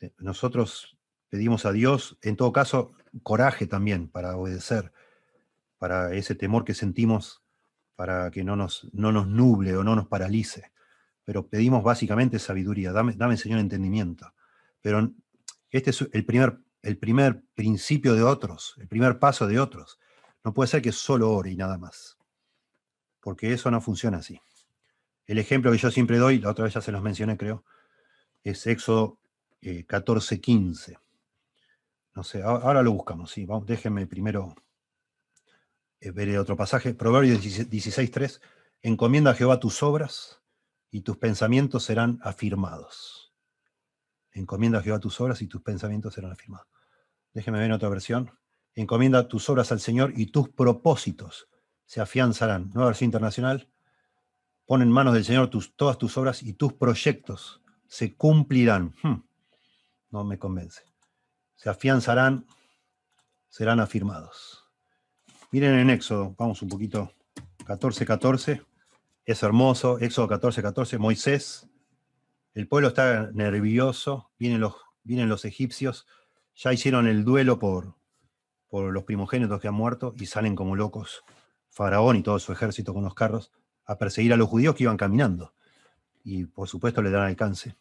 Eh, nosotros pedimos a Dios, en todo caso, coraje también para obedecer, para ese temor que sentimos, para que no nos, nos nuble o no nos paralice. Pero pedimos básicamente sabiduría, dame, dame Señor entendimiento. Pero este es el primer el primer principio de otros, el primer paso de otros. No puede ser que solo ore y nada más, porque eso no funciona así. El ejemplo que yo siempre doy, la otra vez ya se los mencioné creo, es Éxodo 14, eh, 15. No sé, ahora lo buscamos, sí, déjenme primero eh, ver otro pasaje. Proverbios 16, 3, encomienda a Jehová tus obras y tus pensamientos serán afirmados. Encomienda a Jehová tus obras y tus pensamientos serán afirmados déjeme ver otra versión, encomienda tus obras al Señor y tus propósitos se afianzarán. Nueva versión internacional, pon en manos del Señor tus, todas tus obras y tus proyectos se cumplirán. Hmm. no me convence. Se afianzarán, serán afirmados. Miren en Éxodo, vamos un poquito, 14, 14. Es hermoso, Éxodo 14, 14, Moisés. El pueblo está nervioso, vienen los, vienen los egipcios, ya hicieron el duelo por, los primogénitos que han muerto y salen como locos Faraón y todo su ejército con los carros a perseguir a los judíos que iban caminando. Y por supuesto le dan alcance.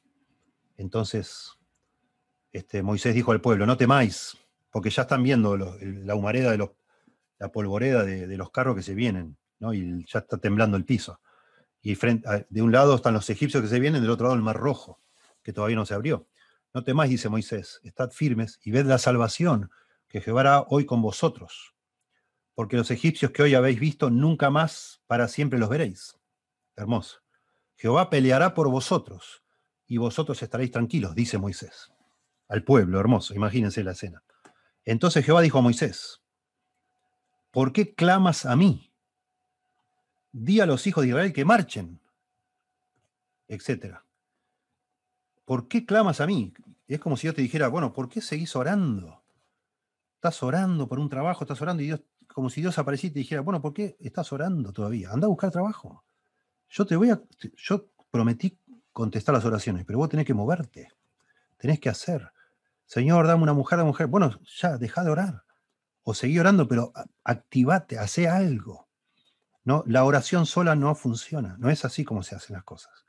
Entonces, este, Moisés dijo al pueblo, no temáis, porque ya están viendo la humareda de los, la polvoreda de, los carros que se vienen, ¿no? y ya está temblando el piso. Y de un lado están los egipcios que se vienen, del otro lado el mar rojo, que todavía no se abrió. No temáis, dice Moisés, estad firmes y ved la salvación que Jehová hará hoy con vosotros, porque los egipcios que hoy habéis visto nunca más para siempre los veréis. Hermoso. Jehová peleará por vosotros y vosotros estaréis tranquilos, dice Moisés. Al pueblo, hermoso, imagínense la escena. Entonces Jehová dijo a Moisés, ¿por qué clamas a mí? Di a los hijos de Israel que marchen, etcétera. ¿por qué clamas a mí? Es como si yo te dijera, bueno, ¿por qué seguís orando? Estás orando por un trabajo, estás orando y Dios, como si Dios apareciera y te dijera, bueno, ¿por qué estás orando todavía? Anda a buscar trabajo. Yo te voy a, yo prometí contestar las oraciones, pero vos tenés que moverte, tenés que hacer. Señor, dame una mujer, dame mujer. Bueno, ya, deja de orar. O seguí orando, pero activate, hace algo. No, la oración sola no funciona, no es así como se hacen las cosas,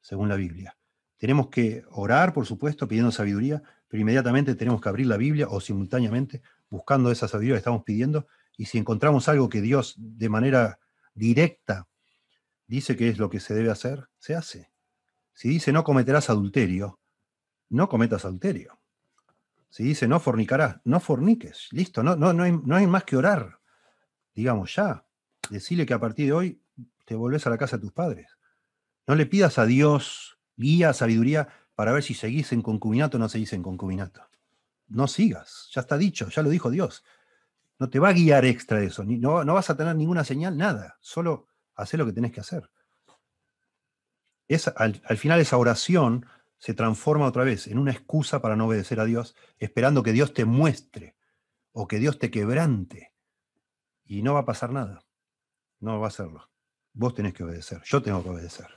según la Biblia. Tenemos que orar, por supuesto, pidiendo sabiduría, pero inmediatamente tenemos que abrir la Biblia o simultáneamente buscando esa sabiduría que estamos pidiendo. Y si encontramos algo que Dios de manera directa dice que es lo que se debe hacer, se hace. Si dice no cometerás adulterio, no cometas adulterio. Si dice no fornicarás, no forniques. Listo, no, no, no, hay, hay más que orar. Digamos ya, decirle que a partir de hoy te volvés a la casa de tus padres. No le pidas a Dios guía, sabiduría, para ver si seguís en concubinato o no seguís en concubinato. No sigas, ya está dicho, ya lo dijo Dios. No te va a guiar extra de eso, ni, no, vas a tener ninguna señal, nada, solo hacer lo que tenés que hacer. Es, al, al, final esa oración se transforma otra vez en una excusa para no obedecer a Dios, esperando que Dios te muestre o que Dios te quebrante. Y no va a pasar nada. No va a hacerlo. Vos tenés que obedecer. Yo tengo que obedecer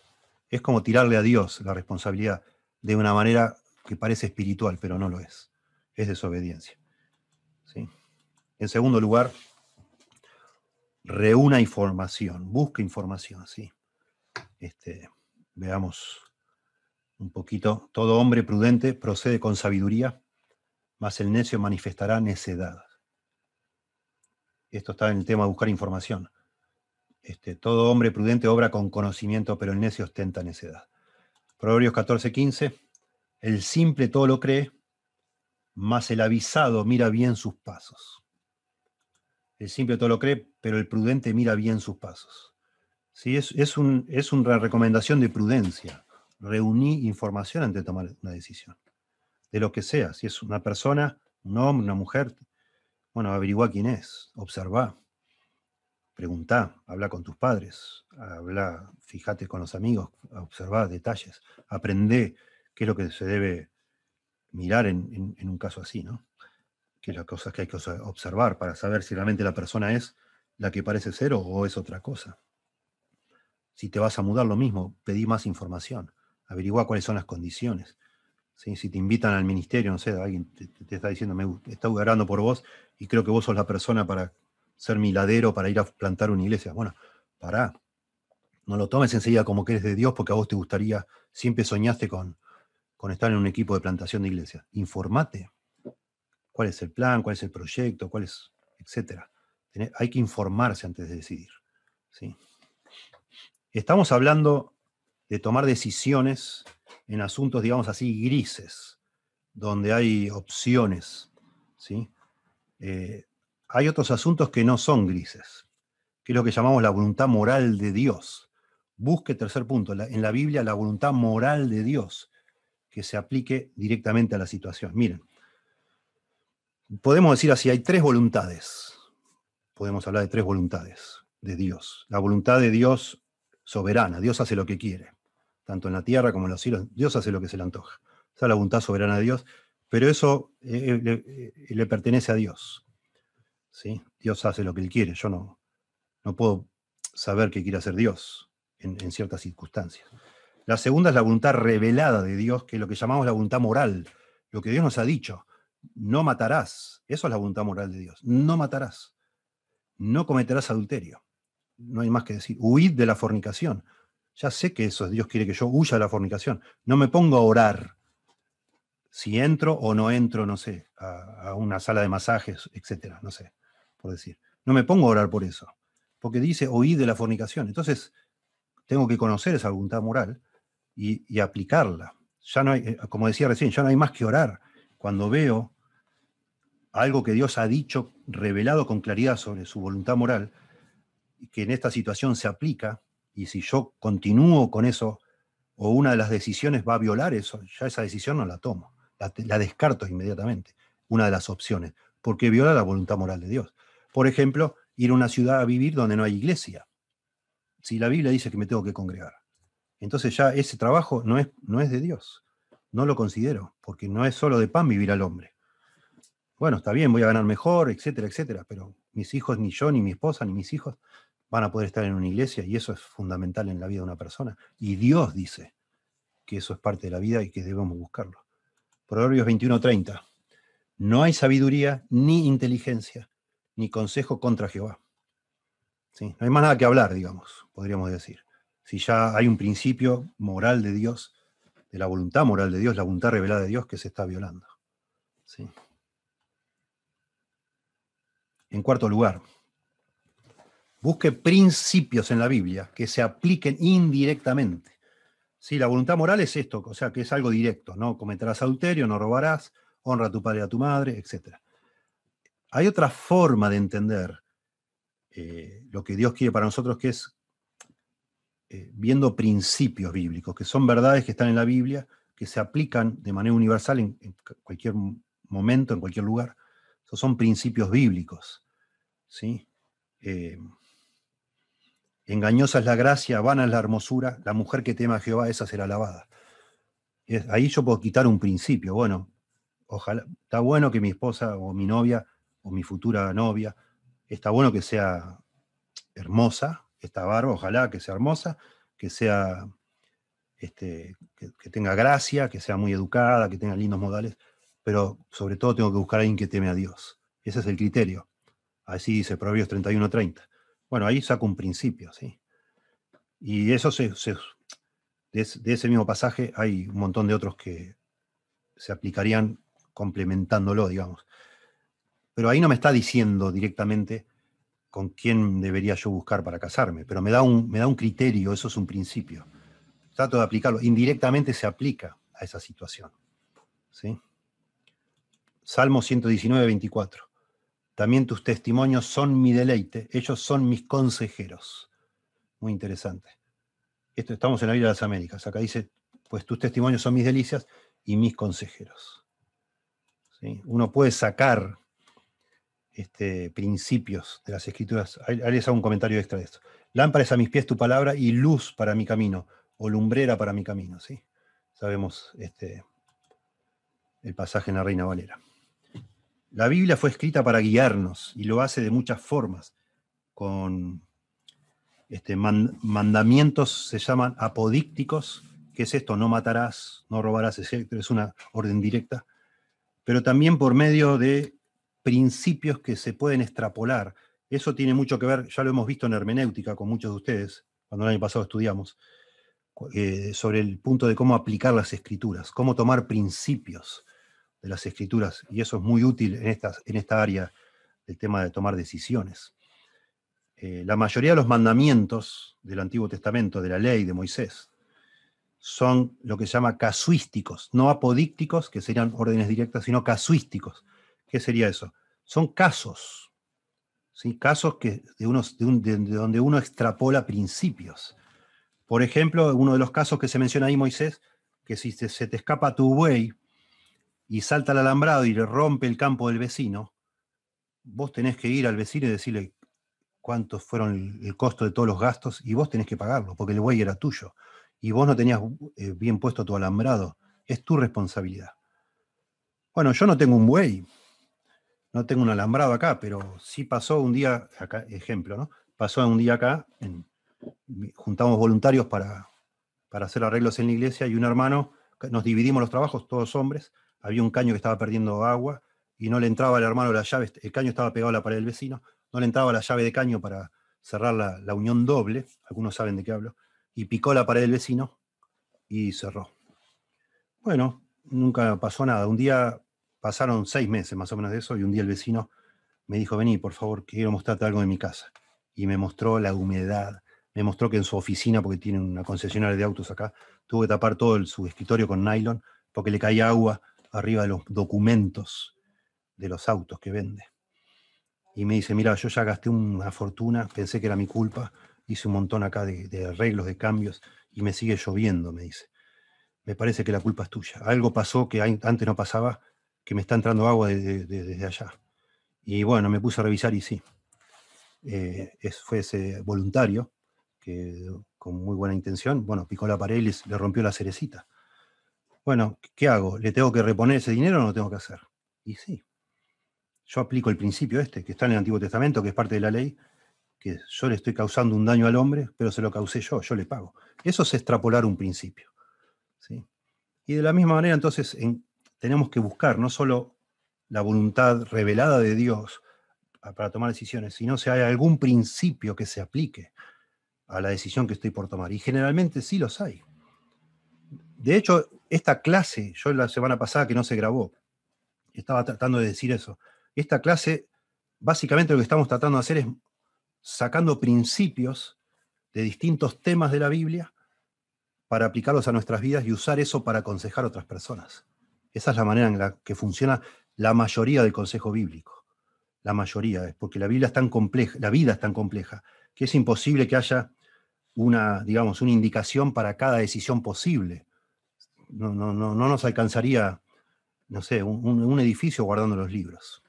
es como tirarle a Dios la responsabilidad de una manera que parece espiritual, pero no lo es. Es desobediencia. En segundo lugar, reúna información, busca información. ¿sí? Este, veamos un poquito. Todo hombre prudente procede con sabiduría, mas el necio manifestará necedad. Esto está en el tema de buscar información. Este, todo hombre prudente obra con conocimiento, pero el necio ostenta necedad. Proverbios 14, 15. El simple todo lo cree, más el avisado mira bien sus pasos. El simple todo lo cree, pero el prudente mira bien sus pasos. Sí, es, un, es una recomendación de prudencia. Reuní información antes de tomar una decisión. De lo que sea, si es una persona, un hombre, una mujer, bueno, averigua quién es, observa. Preguntá, habla con tus padres, habla, fíjate con los amigos, observá detalles, aprende qué es lo que se debe mirar en, un caso así, ¿no? Que las cosas que hay que observar para saber si realmente la persona es la que parece ser o, es otra cosa. Si te vas a mudar, lo mismo, pedí más información, averigua cuáles son las condiciones. Si te invitan al ministerio, no sé, alguien te, está diciendo, me está orando por vos y creo que vos sos la persona para ser miladero para ir a plantar una iglesia. Bueno, pará. No lo tomes enseguida como que eres de Dios porque a vos te gustaría, siempre soñaste con, con estar en un equipo de plantación de iglesia. Informate. ¿Cuál es el plan? ¿Cuál es el proyecto? ¿Cuál es, etcétera? hay que informarse antes de decidir. ¿sí? Estamos hablando de tomar decisiones en asuntos, digamos así, grises, donde hay opciones. ¿sí? Eh, hay otros asuntos que no son grises, que es lo que llamamos la voluntad moral de Dios. Busque, tercer punto, en la Biblia la voluntad moral de Dios que se aplique directamente a la situación. Miren, podemos decir así, hay tres voluntades. Podemos hablar de tres voluntades de Dios. La voluntad de Dios soberana, Dios hace lo que quiere, tanto en la tierra como en los cielos, Dios hace lo que se le antoja. Esa es la voluntad soberana de Dios, pero eso eh, eh, eh, le pertenece a Dios Dios hace lo que él quiere, yo no, no puedo saber qué quiere hacer Dios en, ciertas circunstancias. La segunda es la voluntad revelada de Dios, que es lo que llamamos la voluntad moral, lo que Dios nos ha dicho. No matarás, eso es la voluntad moral de Dios, no matarás, no cometerás adulterio, no hay más que decir, huid de la fornicación. Ya sé que eso es Dios quiere que yo huya de la fornicación, no me pongo a orar si entro o no entro, no sé, a, a una sala de masajes, etcétera, no sé por decir. No me pongo a orar por eso, porque dice, oí de la fornicación. Entonces, tengo que conocer esa voluntad moral y, aplicarla. Ya no hay, eh, como decía recién, ya no hay más que orar. Cuando veo algo que Dios ha dicho, revelado con claridad sobre su voluntad moral, que en esta situación se aplica, y si yo continúo con eso, o una de las decisiones va a violar eso, ya esa decisión no la tomo, la, la descarto inmediatamente, una de las opciones, porque viola la voluntad moral de Dios. Por ejemplo, ir a una ciudad a vivir donde no hay iglesia. Si la Biblia dice que me tengo que congregar. Entonces ya ese trabajo no es, no es de Dios. No lo considero, porque no es solo de pan vivir al hombre. Bueno, está bien, voy a ganar mejor, etcétera, etcétera, pero mis hijos, ni yo, ni mi esposa, ni mis hijos van a poder estar en una iglesia y eso es fundamental en la vida de una persona. Y Dios dice que eso es parte de la vida y que debemos buscarlo. Proverbios 21:30. No hay sabiduría ni inteligencia ni consejo contra Jehová. ¿Sí? No hay más nada que hablar, digamos, podríamos decir. Si ya hay un principio moral de Dios, de la voluntad moral de Dios, la voluntad revelada de Dios que se está violando. ¿Sí? En cuarto lugar, busque principios en la Biblia que se apliquen indirectamente. Sí, la voluntad moral es esto, o sea, que es algo directo, ¿no? Cometerás adulterio, no robarás, honra a tu padre y a tu madre, etcétera hay otra forma de entender eh, lo que Dios quiere para nosotros, que es eh, viendo principios bíblicos, que son verdades que están en la Biblia, que se aplican de manera universal en, cualquier momento, en cualquier lugar. Esos son principios bíblicos. ¿sí? Eh, engañosa es la gracia, vana es la hermosura, la mujer que teme a Jehová, esa será alabada. Ahí yo puedo quitar un principio. Bueno, ojalá, está bueno que mi esposa o mi novia mi futura novia, está bueno que sea hermosa, esta barba, ojalá que sea hermosa, que sea este, que, tenga gracia, que sea muy educada, que tenga lindos modales, pero sobre todo tengo que buscar a alguien que teme a Dios. Ese es el criterio. Así dice Proverbios 31:30. Bueno, ahí saco un principio, ¿sí? Y eso se, de ese mismo pasaje hay un montón de otros que se aplicarían complementándolo, digamos pero ahí no me está diciendo directamente con quién debería yo buscar para casarme, pero me da un, me da un criterio, eso es un principio. Trato de aplicarlo, indirectamente se aplica a esa situación. ¿sí? Salmo 119, 24. También tus testimonios son mi deleite, ellos son mis consejeros. Muy interesante. Esto, estamos en la vida de las Américas. Acá dice, pues tus testimonios son mis delicias y mis consejeros. ¿Sí? Uno puede sacar este, principios de las escrituras. Haré un comentario extra de esto. Lámparas a mis pies tu palabra y luz para mi camino, o lumbrera para mi camino, ¿sí? Sabemos este, el pasaje en la Reina Valera. La Biblia fue escrita para guiarnos y lo hace de muchas formas, con este, mandamientos se llaman apodícticos, que es esto, no matarás, no robarás, es una orden directa, pero también por medio de principios que se pueden extrapolar. Eso tiene mucho que ver, ya lo hemos visto en hermenéutica con muchos de ustedes, cuando el año pasado estudiamos, eh, sobre el punto de cómo aplicar las escrituras, cómo tomar principios de las escrituras, y eso es muy útil en, en esta área del tema de tomar decisiones. Eh, la mayoría de los mandamientos del Antiguo Testamento, de la ley de Moisés, son lo que se llama casuísticos, no apodícticos, que serían órdenes directas, sino casuísticos. ¿Qué sería eso? son casos, ¿sí? casos que de, unos, de, donde uno extrapola principios. Por ejemplo, uno de los casos que se menciona ahí, Moisés, que si se te escapa tu buey y salta al alambrado y le rompe el campo del vecino, vos tenés que ir al vecino y decirle cuántos fueron el, costo de todos los gastos y vos tenés que pagarlo, porque el buey era tuyo y vos no tenías eh, bien puesto tu alambrado. Es tu responsabilidad. Bueno, yo no tengo un buey, no tengo un alambrado acá, pero sí pasó un día, acá, ejemplo, ¿no? Pasó un día acá, en, juntamos voluntarios para, para hacer arreglos en la iglesia y un hermano, nos dividimos los trabajos, todos hombres, había un caño que estaba perdiendo agua y no le entraba al hermano la llave, el caño estaba pegado a la pared del vecino, no le entraba la llave de caño para cerrar la, la unión doble, algunos saben de qué hablo, y picó la pared del vecino y cerró. Bueno, nunca pasó nada. Un día Pasaron seis meses más o menos de eso y un día el vecino me dijo, vení, por favor, quiero mostrarte algo de mi casa. Y me mostró la humedad, me mostró que en su oficina, porque tiene una concesionaria de autos acá, tuvo que tapar todo el, su escritorio con nylon porque le caía agua arriba de los documentos de los autos que vende. Y me dice, mira, yo ya gasté una fortuna, pensé que era mi culpa, hice un montón acá de, de arreglos, de cambios, y me sigue lloviendo, me dice. Me parece que la culpa es tuya. Algo pasó que antes no pasaba que me está entrando agua desde, allá. Y bueno, me puse a revisar y sí. Eh, fue ese voluntario que con muy buena intención, bueno, picó la pared y le rompió la cerecita. Bueno, ¿qué hago? ¿Le tengo que reponer ese dinero o no lo tengo que hacer? Y sí. Yo aplico el principio este, que está en el Antiguo Testamento, que es parte de la ley, que yo le estoy causando un daño al hombre, pero se lo causé yo, yo le pago. Eso es extrapolar un principio. ¿sí? Y de la misma manera, entonces, en tenemos que buscar no solo la voluntad revelada de Dios para tomar decisiones, sino si hay algún principio que se aplique a la decisión que estoy por tomar. Y generalmente sí los hay. De hecho, esta clase, yo la semana pasada que no se grabó, estaba tratando de decir eso. Esta clase, básicamente lo que estamos tratando de hacer es sacando principios de distintos temas de la Biblia para aplicarlos a nuestras vidas y usar eso para aconsejar a otras personas. Esa es la manera en la que funciona la mayoría del consejo bíblico. La mayoría es porque la Biblia es tan compleja, la vida es tan compleja, que es imposible que haya una, digamos, una indicación para cada decisión posible. No, no, no, no nos alcanzaría, no sé, un, edificio guardando los libros.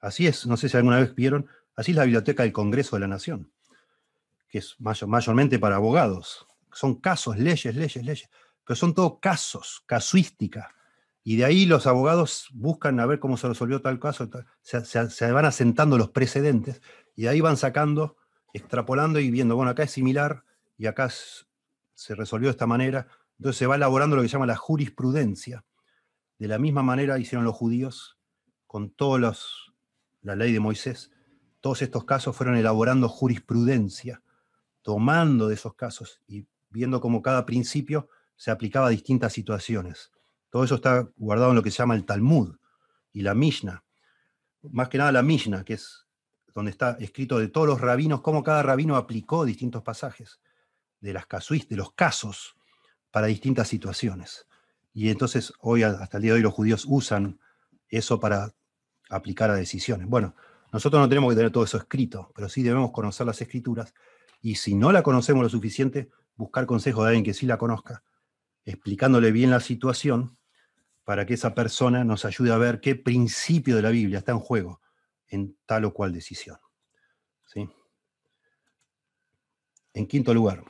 Así es, no sé si alguna vez vieron, así es la biblioteca del Congreso de la Nación, que es mayormente para abogados. Son casos, leyes, leyes, leyes, pero son todo casos, casuística y de ahí los abogados buscan a ver cómo se resolvió tal caso, Se, van asentando los precedentes y de ahí van sacando, extrapolando y viendo, bueno, acá es similar y acá se resolvió de esta manera. Entonces se va elaborando lo que se llama la jurisprudencia. De la misma manera hicieron los judíos con toda la ley de Moisés. Todos estos casos fueron elaborando jurisprudencia, tomando de esos casos y viendo cómo cada principio se aplicaba a distintas situaciones. Todo eso está guardado en lo que se llama el Talmud y la Mishnah. Más que nada la Mishnah, que es donde está escrito de todos los rabinos, cómo cada rabino aplicó distintos pasajes de las casuístas de los casos para distintas situaciones. Y entonces hoy, hasta el día de hoy, los judíos usan eso para aplicar a decisiones. Bueno, nosotros no tenemos que tener todo eso escrito, pero sí debemos conocer las escrituras y si no la conocemos lo suficiente, buscar consejo de alguien que sí la conozca, explicándole bien la situación para que esa persona nos ayude a ver qué principio de la Biblia está en juego en tal o cual decisión. ¿Sí? En quinto lugar,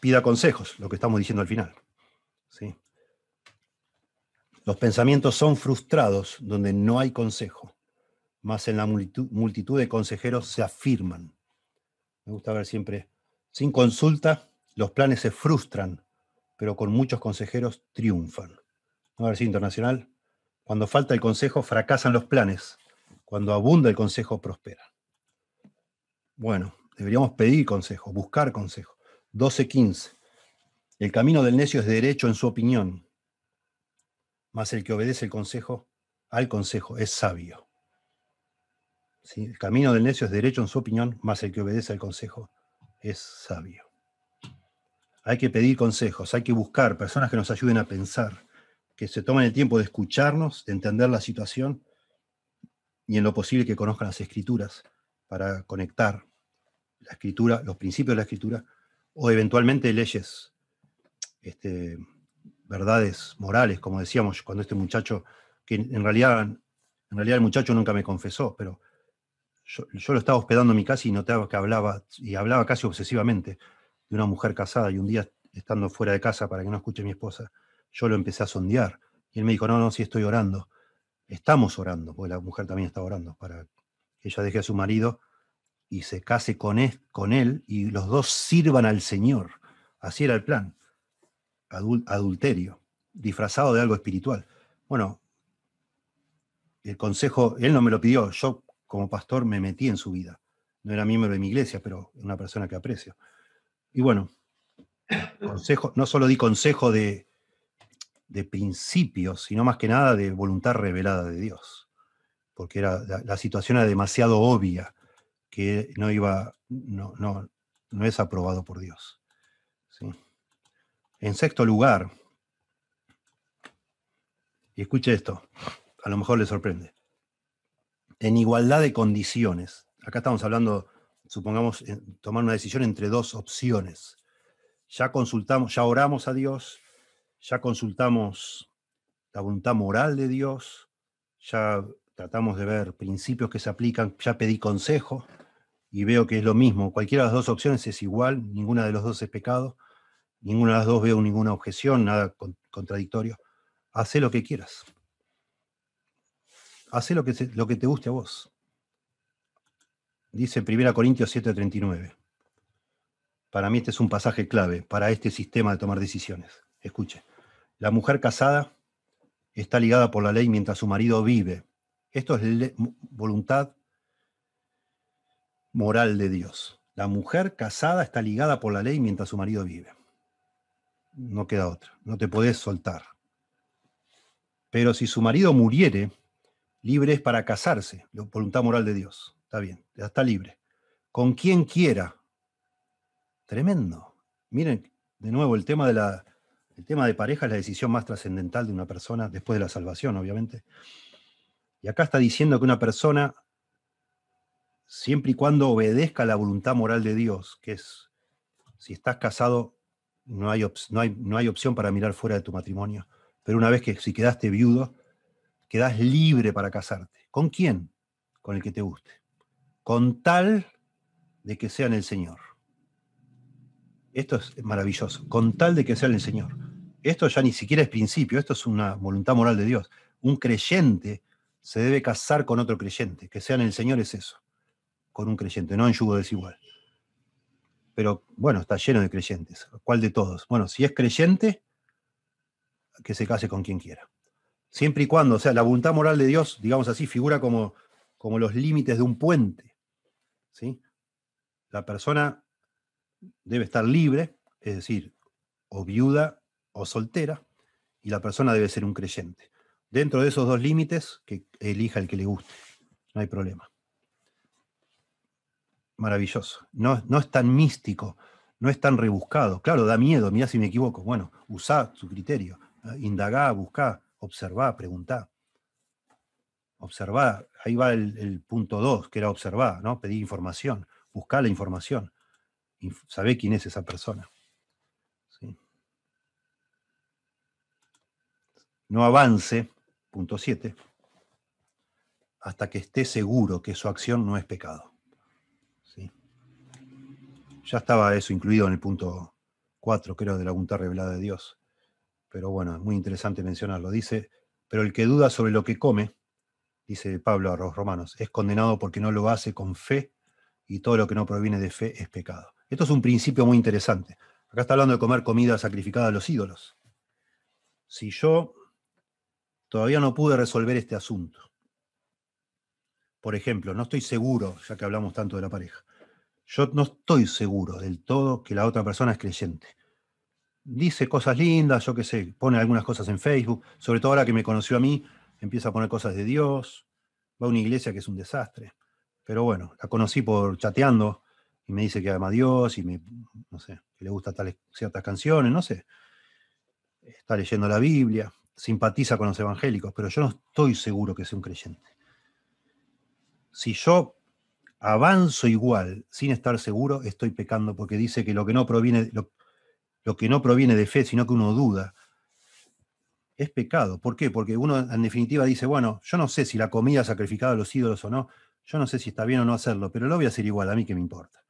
pida consejos, lo que estamos diciendo al final. ¿Sí? Los pensamientos son frustrados donde no hay consejo, más en la multitud, multitud de consejeros se afirman. Me gusta ver siempre, sin consulta, los planes se frustran, pero con muchos consejeros triunfan a internacional, cuando falta el consejo fracasan los planes, cuando abunda el consejo prospera. Bueno, deberíamos pedir consejo, buscar consejo. 12.15. El camino del necio es derecho en su opinión, más el que obedece el consejo al consejo es sabio. El camino del necio es derecho en su opinión, más el que obedece al consejo es sabio. Hay que pedir consejos, hay que buscar personas que nos ayuden a pensar, que se tomen el tiempo de escucharnos, de entender la situación y en lo posible que conozcan las escrituras para conectar la escritura, los principios de la escritura o eventualmente leyes, este, verdades morales, como decíamos cuando este muchacho, que en realidad, en realidad el muchacho nunca me confesó, pero yo, lo estaba hospedando en mi casa y notaba que hablaba, y hablaba casi obsesivamente de una mujer casada y un día estando fuera de casa para que no escuche mi esposa, yo lo empecé a sondear. Y él me dijo, no, no, sí estoy orando. Estamos orando, porque la mujer también está orando para que ella deje a su marido y se case con él, y los dos sirvan al Señor. Así era el plan. adulterio, disfrazado de algo espiritual. Bueno, el consejo, él no me lo pidió, yo como pastor me metí en su vida. No era miembro de mi iglesia, pero una persona que aprecio. Y bueno, consejo, no solo di consejo de, de principios, sino más que nada de voluntad revelada de Dios, porque era, la, situación era demasiado obvia que no iba, no, no, es aprobado por Dios. En sexto lugar, y escuche esto, a lo mejor le sorprende, en igualdad de condiciones, acá estamos hablando, supongamos, tomar una decisión entre dos opciones. Ya consultamos, ya oramos a Dios, ya consultamos la voluntad moral de Dios, ya tratamos de ver principios que se aplican, ya pedí consejo y veo que es lo mismo. Cualquiera de las dos opciones es igual, ninguna de los dos es pecado, ninguna de las dos veo ninguna objeción, nada contradictorio. hace lo que quieras. Hace lo que, lo que te guste a vos. Dice 1 Corintios 7:39. Para mí este es un pasaje clave para este sistema de tomar decisiones. Escuche. La mujer casada está ligada por la ley mientras su marido vive. Esto es voluntad moral de Dios. La mujer casada está ligada por la ley mientras su marido vive. No queda otra, no te podés soltar. Pero si su marido muriere, libre es para casarse, la voluntad moral de Dios. Está bien, está libre. Con quien quiera. Tremendo. Miren, de nuevo, el tema de la el tema de pareja es la decisión más trascendental de una persona, después de la salvación, obviamente. Y acá está diciendo que una persona, siempre y cuando obedezca la voluntad moral de Dios, que es, si estás casado, no hay, no hay, no hay opción para mirar fuera de tu matrimonio. Pero una vez que si quedaste viudo, quedas libre para casarte. ¿Con quién? Con el que te guste. Con tal de que sea en el Señor. Esto es maravilloso. Con tal de que sea en el Señor esto ya ni siquiera es principio, esto es una voluntad moral de Dios. Un creyente se debe casar con otro creyente, que sea en el Señor es eso, con un creyente, no en yugo desigual. Pero bueno, está lleno de creyentes. ¿Cuál de todos? Bueno, si es creyente, que se case con quien quiera. Siempre y cuando, o sea, la voluntad moral de Dios, digamos así, figura como, como los límites de un puente. ¿sí? La persona debe estar libre, es decir, o viuda o soltera, y la persona debe ser un creyente. Dentro de esos dos límites, que elija el que le guste, no hay problema. Maravilloso. No, no es tan místico, no es tan rebuscado. Claro, da miedo, mira si me equivoco. Bueno, usá su criterio, indagá, buscá, observá, preguntá. Observá, ahí va el, punto 2, que era observar, ¿no? pedir información, buscar la información, y quién es esa persona. no avance, punto 7, hasta que esté seguro que su acción no es pecado. ¿Sí? Ya estaba eso incluido en el punto 4, creo, de la voluntad revelada de Dios. Pero bueno, es muy interesante mencionarlo. Dice, pero el que duda sobre lo que come, dice Pablo a los romanos, es condenado porque no lo hace con fe y todo lo que no proviene de fe es pecado. Esto es un principio muy interesante. Acá está hablando de comer comida sacrificada a los ídolos. Si yo Todavía no pude resolver este asunto. Por ejemplo, no estoy seguro, ya que hablamos tanto de la pareja, yo no estoy seguro del todo que la otra persona es creyente. Dice cosas lindas, yo qué sé, pone algunas cosas en Facebook, sobre todo ahora que me conoció a mí, empieza a poner cosas de Dios, va a una iglesia que es un desastre. Pero bueno, la conocí por chateando y me dice que ama a Dios y me, no sé, que le gustan ciertas canciones, no sé. Está leyendo la Biblia simpatiza con los evangélicos, pero yo no estoy seguro que sea un creyente. Si yo avanzo igual sin estar seguro, estoy pecando porque dice que lo que no proviene, lo, que no proviene de fe, sino que uno duda, es pecado. ¿Por qué? Porque uno en definitiva dice, bueno, yo no sé si la comida ha sacrificado a los ídolos o no, yo no sé si está bien o no hacerlo, pero lo voy a hacer igual, a mí que me importa.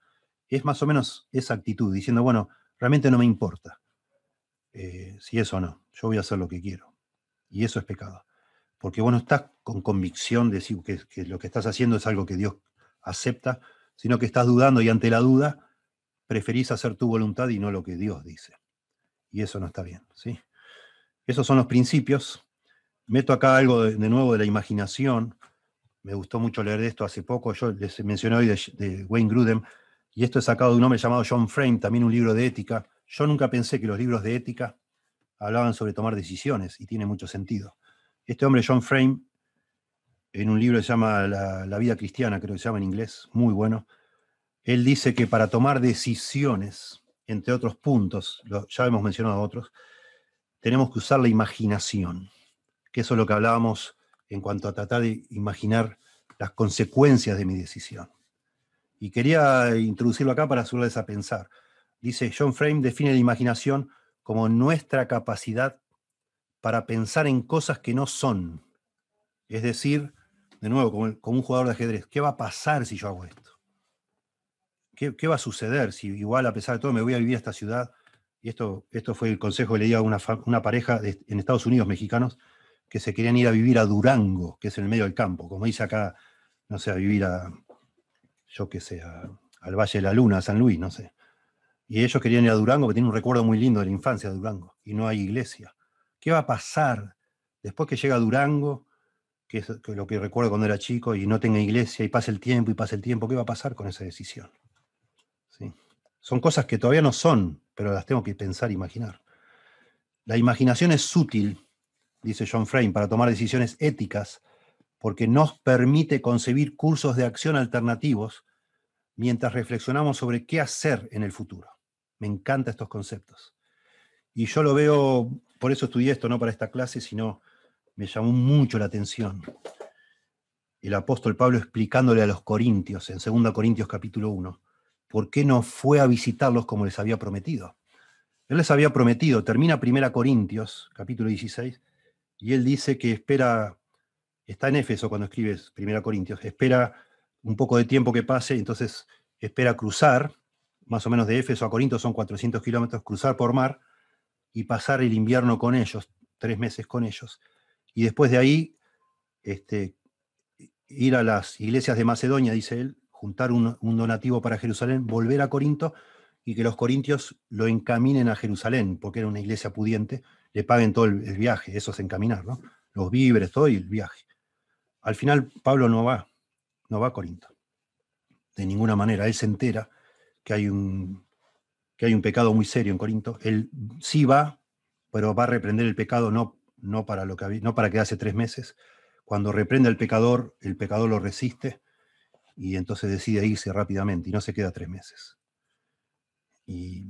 Es más o menos esa actitud, diciendo, bueno, realmente no me importa eh, si es o no, yo voy a hacer lo que quiero. Y eso es pecado. Porque vos no estás con convicción de decir que, lo que estás haciendo es algo que Dios acepta, sino que estás dudando y ante la duda preferís hacer tu voluntad y no lo que Dios dice. Y eso no está bien, ¿sí? Esos son los principios. Meto acá algo de, nuevo de la imaginación. Me gustó mucho leer de esto hace poco. Yo les mencioné hoy de, Wayne Grudem, y esto es sacado de un hombre llamado John Frame, también un libro de ética. Yo nunca pensé que los libros de ética hablaban sobre tomar decisiones y tiene mucho sentido. Este hombre, John Frame, en un libro que se llama la, vida cristiana, creo que se llama en inglés, muy bueno, él dice que para tomar decisiones, entre otros puntos, ya hemos mencionado otros, tenemos que usar la imaginación, que eso es lo que hablábamos en cuanto a tratar de imaginar las consecuencias de mi decisión. Y quería introducirlo acá para ayudarles a pensar. Dice, John Frame define la imaginación como nuestra capacidad para pensar en cosas que no son. Es decir, de nuevo, como, un jugador de ajedrez, ¿qué va a pasar si yo hago esto? ¿Qué, va a suceder si igual a pesar de todo me voy a vivir a esta ciudad? Y esto, esto fue el consejo que le di a una, pareja en Estados Unidos, mexicanos, que se querían ir a vivir a Durango, que es en el medio del campo, como dice acá, no sé, a vivir a, yo qué sé, al Valle de la Luna, a San Luis, no sé y ellos querían ir a Durango, que tiene un recuerdo muy lindo de la infancia de Durango, y no hay iglesia. ¿Qué va a pasar después que llega a Durango, que es lo que recuerdo cuando era chico, y no tenga iglesia, y pasa el tiempo, y pasa el tiempo? ¿Qué va a pasar con esa decisión? Son cosas que todavía no son, pero las tengo que pensar e imaginar. La imaginación es útil, dice John Frame, para tomar decisiones éticas, porque nos permite concebir cursos de acción alternativos mientras reflexionamos sobre qué hacer en el futuro. Me encantan estos conceptos. Y yo lo veo, por eso estudié esto, no para esta clase, sino me llamó mucho la atención el apóstol Pablo explicándole a los corintios, en 2 Corintios capítulo 1, por qué no fue a visitarlos como les había prometido. Él les había prometido, termina 1 Corintios capítulo 16, y él dice que espera, está en Éfeso cuando escribes 1 Corintios, espera un poco de tiempo que pase, entonces espera cruzar más o menos de Éfeso a Corinto son 400 kilómetros, cruzar por mar y pasar el invierno con ellos, tres meses con ellos. Y después de ahí, este, ir a las iglesias de Macedonia, dice él, juntar un, donativo para Jerusalén, volver a Corinto y que los corintios lo encaminen a Jerusalén, porque era una iglesia pudiente, le paguen todo el, viaje, eso es encaminar, ¿no? Los víveres, todo y el viaje. Al final Pablo no va, no va a Corinto, de ninguna manera, él se entera que hay un, que hay un pecado muy serio en Corinto, él sí va, pero va a reprender el pecado no, no, para, lo que, no para que hace tres meses. Cuando reprende al pecador, el pecador lo resiste y entonces decide irse rápidamente y no se queda tres meses. Y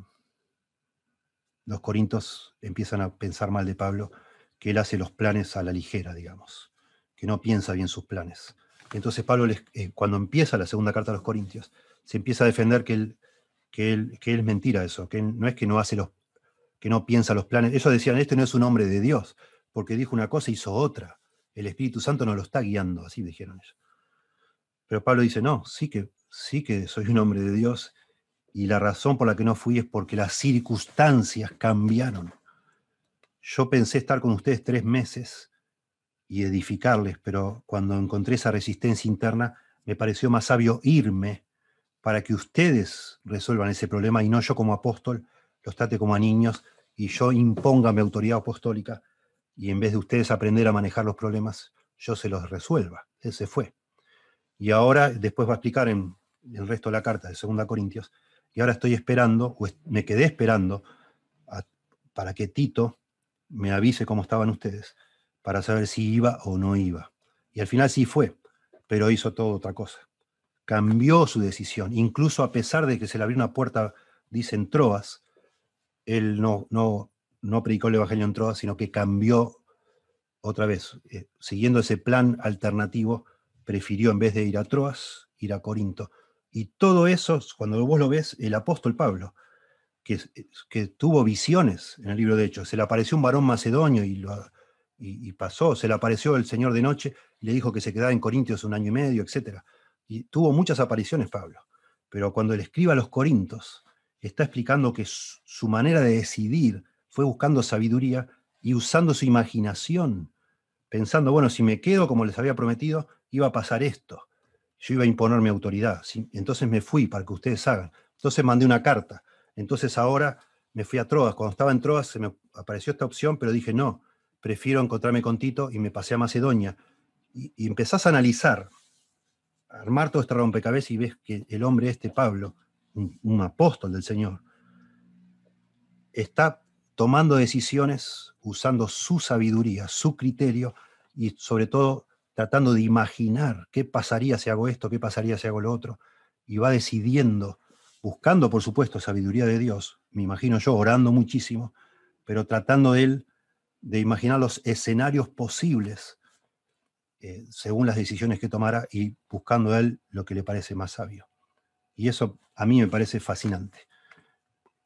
los corintos empiezan a pensar mal de Pablo, que él hace los planes a la ligera, digamos, que no piensa bien sus planes. Entonces Pablo, eh, cuando empieza la segunda carta a los corintios, se empieza a defender que él, que es mentira eso, que no es que no hace los, que no piensa los planes. Ellos decían, este no es un hombre de Dios, porque dijo una cosa y hizo otra. El Espíritu Santo no lo está guiando, así dijeron ellos. Pero Pablo dice, no, sí que, sí que soy un hombre de Dios y la razón por la que no fui es porque las circunstancias cambiaron. Yo pensé estar con ustedes tres meses y edificarles, pero cuando encontré esa resistencia interna, me pareció más sabio irme para que ustedes resuelvan ese problema y no yo como apóstol los trate como a niños y yo imponga mi autoridad apostólica y en vez de ustedes aprender a manejar los problemas, yo se los resuelva. Ese fue. Y ahora, después va a explicar en el resto de la carta de 2 Corintios, y ahora estoy esperando, o me quedé esperando, para que Tito me avise cómo estaban ustedes, para saber si iba o no iba. Y al final sí fue, pero hizo todo otra cosa cambió su decisión, incluso a pesar de que se le abrió una puerta, dicen Troas, él no, no, no predicó el Evangelio en Troas, sino que cambió otra vez, eh, siguiendo ese plan alternativo, prefirió en vez de ir a Troas, ir a Corinto. Y todo eso, cuando vos lo ves, el apóstol Pablo, que, que tuvo visiones en el libro de Hechos, se le apareció un varón macedonio y, lo, y, pasó, se le apareció el Señor de noche y le dijo que se quedaba en Corintios un año y medio, etcétera y tuvo muchas apariciones Pablo, pero cuando le escribe a los Corintos, está explicando que su manera de decidir fue buscando sabiduría y usando su imaginación, pensando, bueno, si me quedo como les había prometido, iba a pasar esto, yo iba a imponer mi autoridad, entonces me fui para que ustedes hagan, entonces mandé una carta, entonces ahora me fui a Troas, cuando estaba en Troas se me apareció esta opción, pero dije, no, prefiero encontrarme con Tito y me pasé a Macedonia. Y, y empezás a analizar armar todo este rompecabezas y ves que el hombre este, Pablo, un, apóstol del Señor, está tomando decisiones usando su sabiduría, su criterio y sobre todo tratando de imaginar qué pasaría si hago esto, qué pasaría si hago lo otro. Y va decidiendo, buscando por supuesto sabiduría de Dios, me imagino yo orando muchísimo, pero tratando él de imaginar los escenarios posibles eh, según las decisiones que tomara y buscando a él lo que le parece más sabio. Y eso a mí me parece fascinante,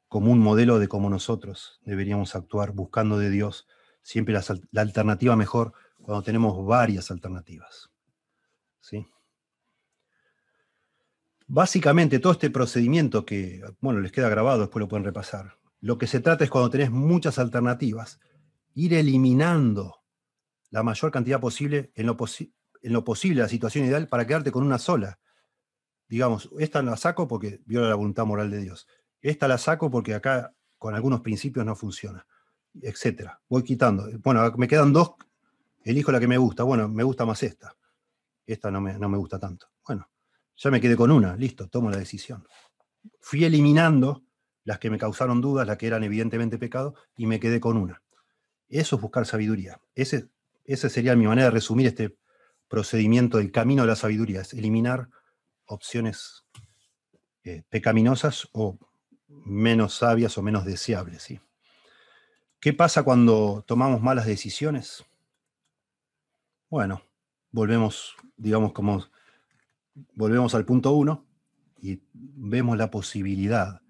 como un modelo de cómo nosotros deberíamos actuar buscando de Dios siempre la, alternativa mejor cuando tenemos varias alternativas. ¿Sí? Básicamente todo este procedimiento que, bueno, les queda grabado, después lo pueden repasar. Lo que se trata es cuando tenés muchas alternativas, ir eliminando la mayor cantidad posible en lo, en lo posible la situación ideal para quedarte con una sola. Digamos, esta la saco porque viola la voluntad moral de Dios. Esta la saco porque acá con algunos principios no funciona, etcétera. Voy quitando. Bueno, me quedan dos, elijo la que me gusta. Bueno, me gusta más esta. Esta no me, no me gusta tanto. Bueno, ya me quedé con una, listo, tomo la decisión. Fui eliminando las que me causaron dudas, las que eran evidentemente pecado, y me quedé con una. Eso es buscar sabiduría. Ese esa sería mi manera de resumir este procedimiento del camino de la sabiduría, es eliminar opciones eh, pecaminosas o menos sabias o menos deseables. ¿Qué pasa cuando tomamos malas decisiones? Bueno, volvemos, digamos, como volvemos al punto uno y vemos la posibilidad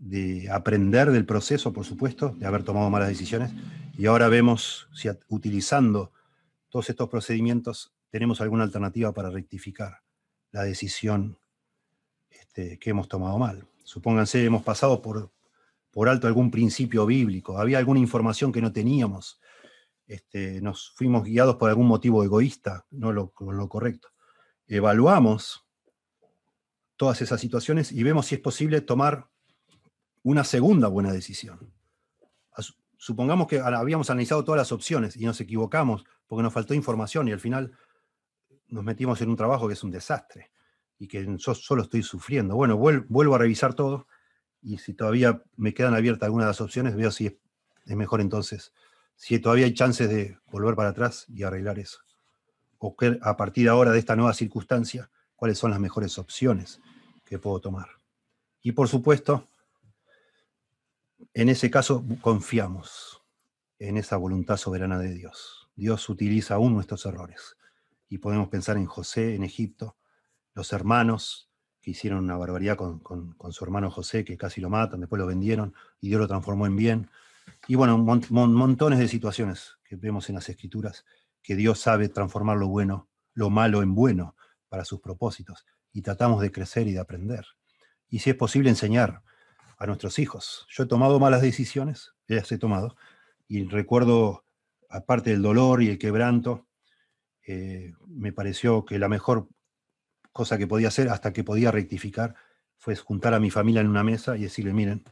de aprender del proceso, por supuesto, de haber tomado malas decisiones, y ahora vemos si utilizando todos estos procedimientos tenemos alguna alternativa para rectificar la decisión este, que hemos tomado mal. Supónganse, hemos pasado por, por alto algún principio bíblico, había alguna información que no teníamos, este, nos fuimos guiados por algún motivo egoísta, no lo correcto. Evaluamos todas esas situaciones y vemos si es posible tomar una segunda buena decisión. Supongamos que habíamos analizado todas las opciones y nos equivocamos porque nos faltó información y al final nos metimos en un trabajo que es un desastre y que yo solo estoy sufriendo. Bueno, vuelvo a revisar todo y si todavía me quedan abiertas algunas de las opciones, veo si es mejor entonces, si todavía hay chances de volver para atrás y arreglar eso. O que a partir ahora, de esta nueva circunstancia, cuáles son las mejores opciones que puedo tomar. Y por supuesto, en ese caso confiamos en esa voluntad soberana de Dios. Dios utiliza aún nuestros errores. Y podemos pensar en José, en Egipto, los hermanos que hicieron una barbaridad con, su hermano José, que casi lo matan, después lo vendieron y Dios lo transformó en bien. Y bueno, montones de situaciones que vemos en las escrituras, que Dios sabe transformar lo bueno, lo malo en bueno para sus propósitos. Y tratamos de crecer y de aprender. Y si es posible enseñar, a nuestros hijos. Yo he tomado malas decisiones, ya las he tomado, y recuerdo, aparte del dolor y el quebranto, eh, me pareció que la mejor cosa que podía hacer hasta que podía rectificar fue juntar a mi familia en una mesa y decirle, miren,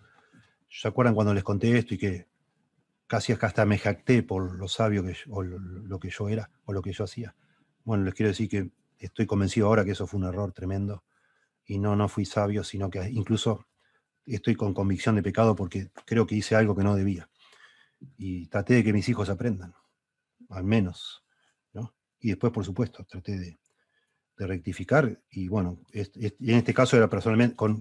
¿se acuerdan cuando les conté esto y que casi hasta me jacté por lo sabio que o lo, que yo era o lo que yo hacía? Bueno, les quiero decir que estoy convencido ahora que eso fue un error tremendo y no, no fui sabio, sino que incluso estoy con convicción de pecado porque creo que hice algo que no debía. Y traté de que mis hijos aprendan, al menos. Y después, por supuesto, traté de, rectificar. Y bueno, en este caso era personalmente con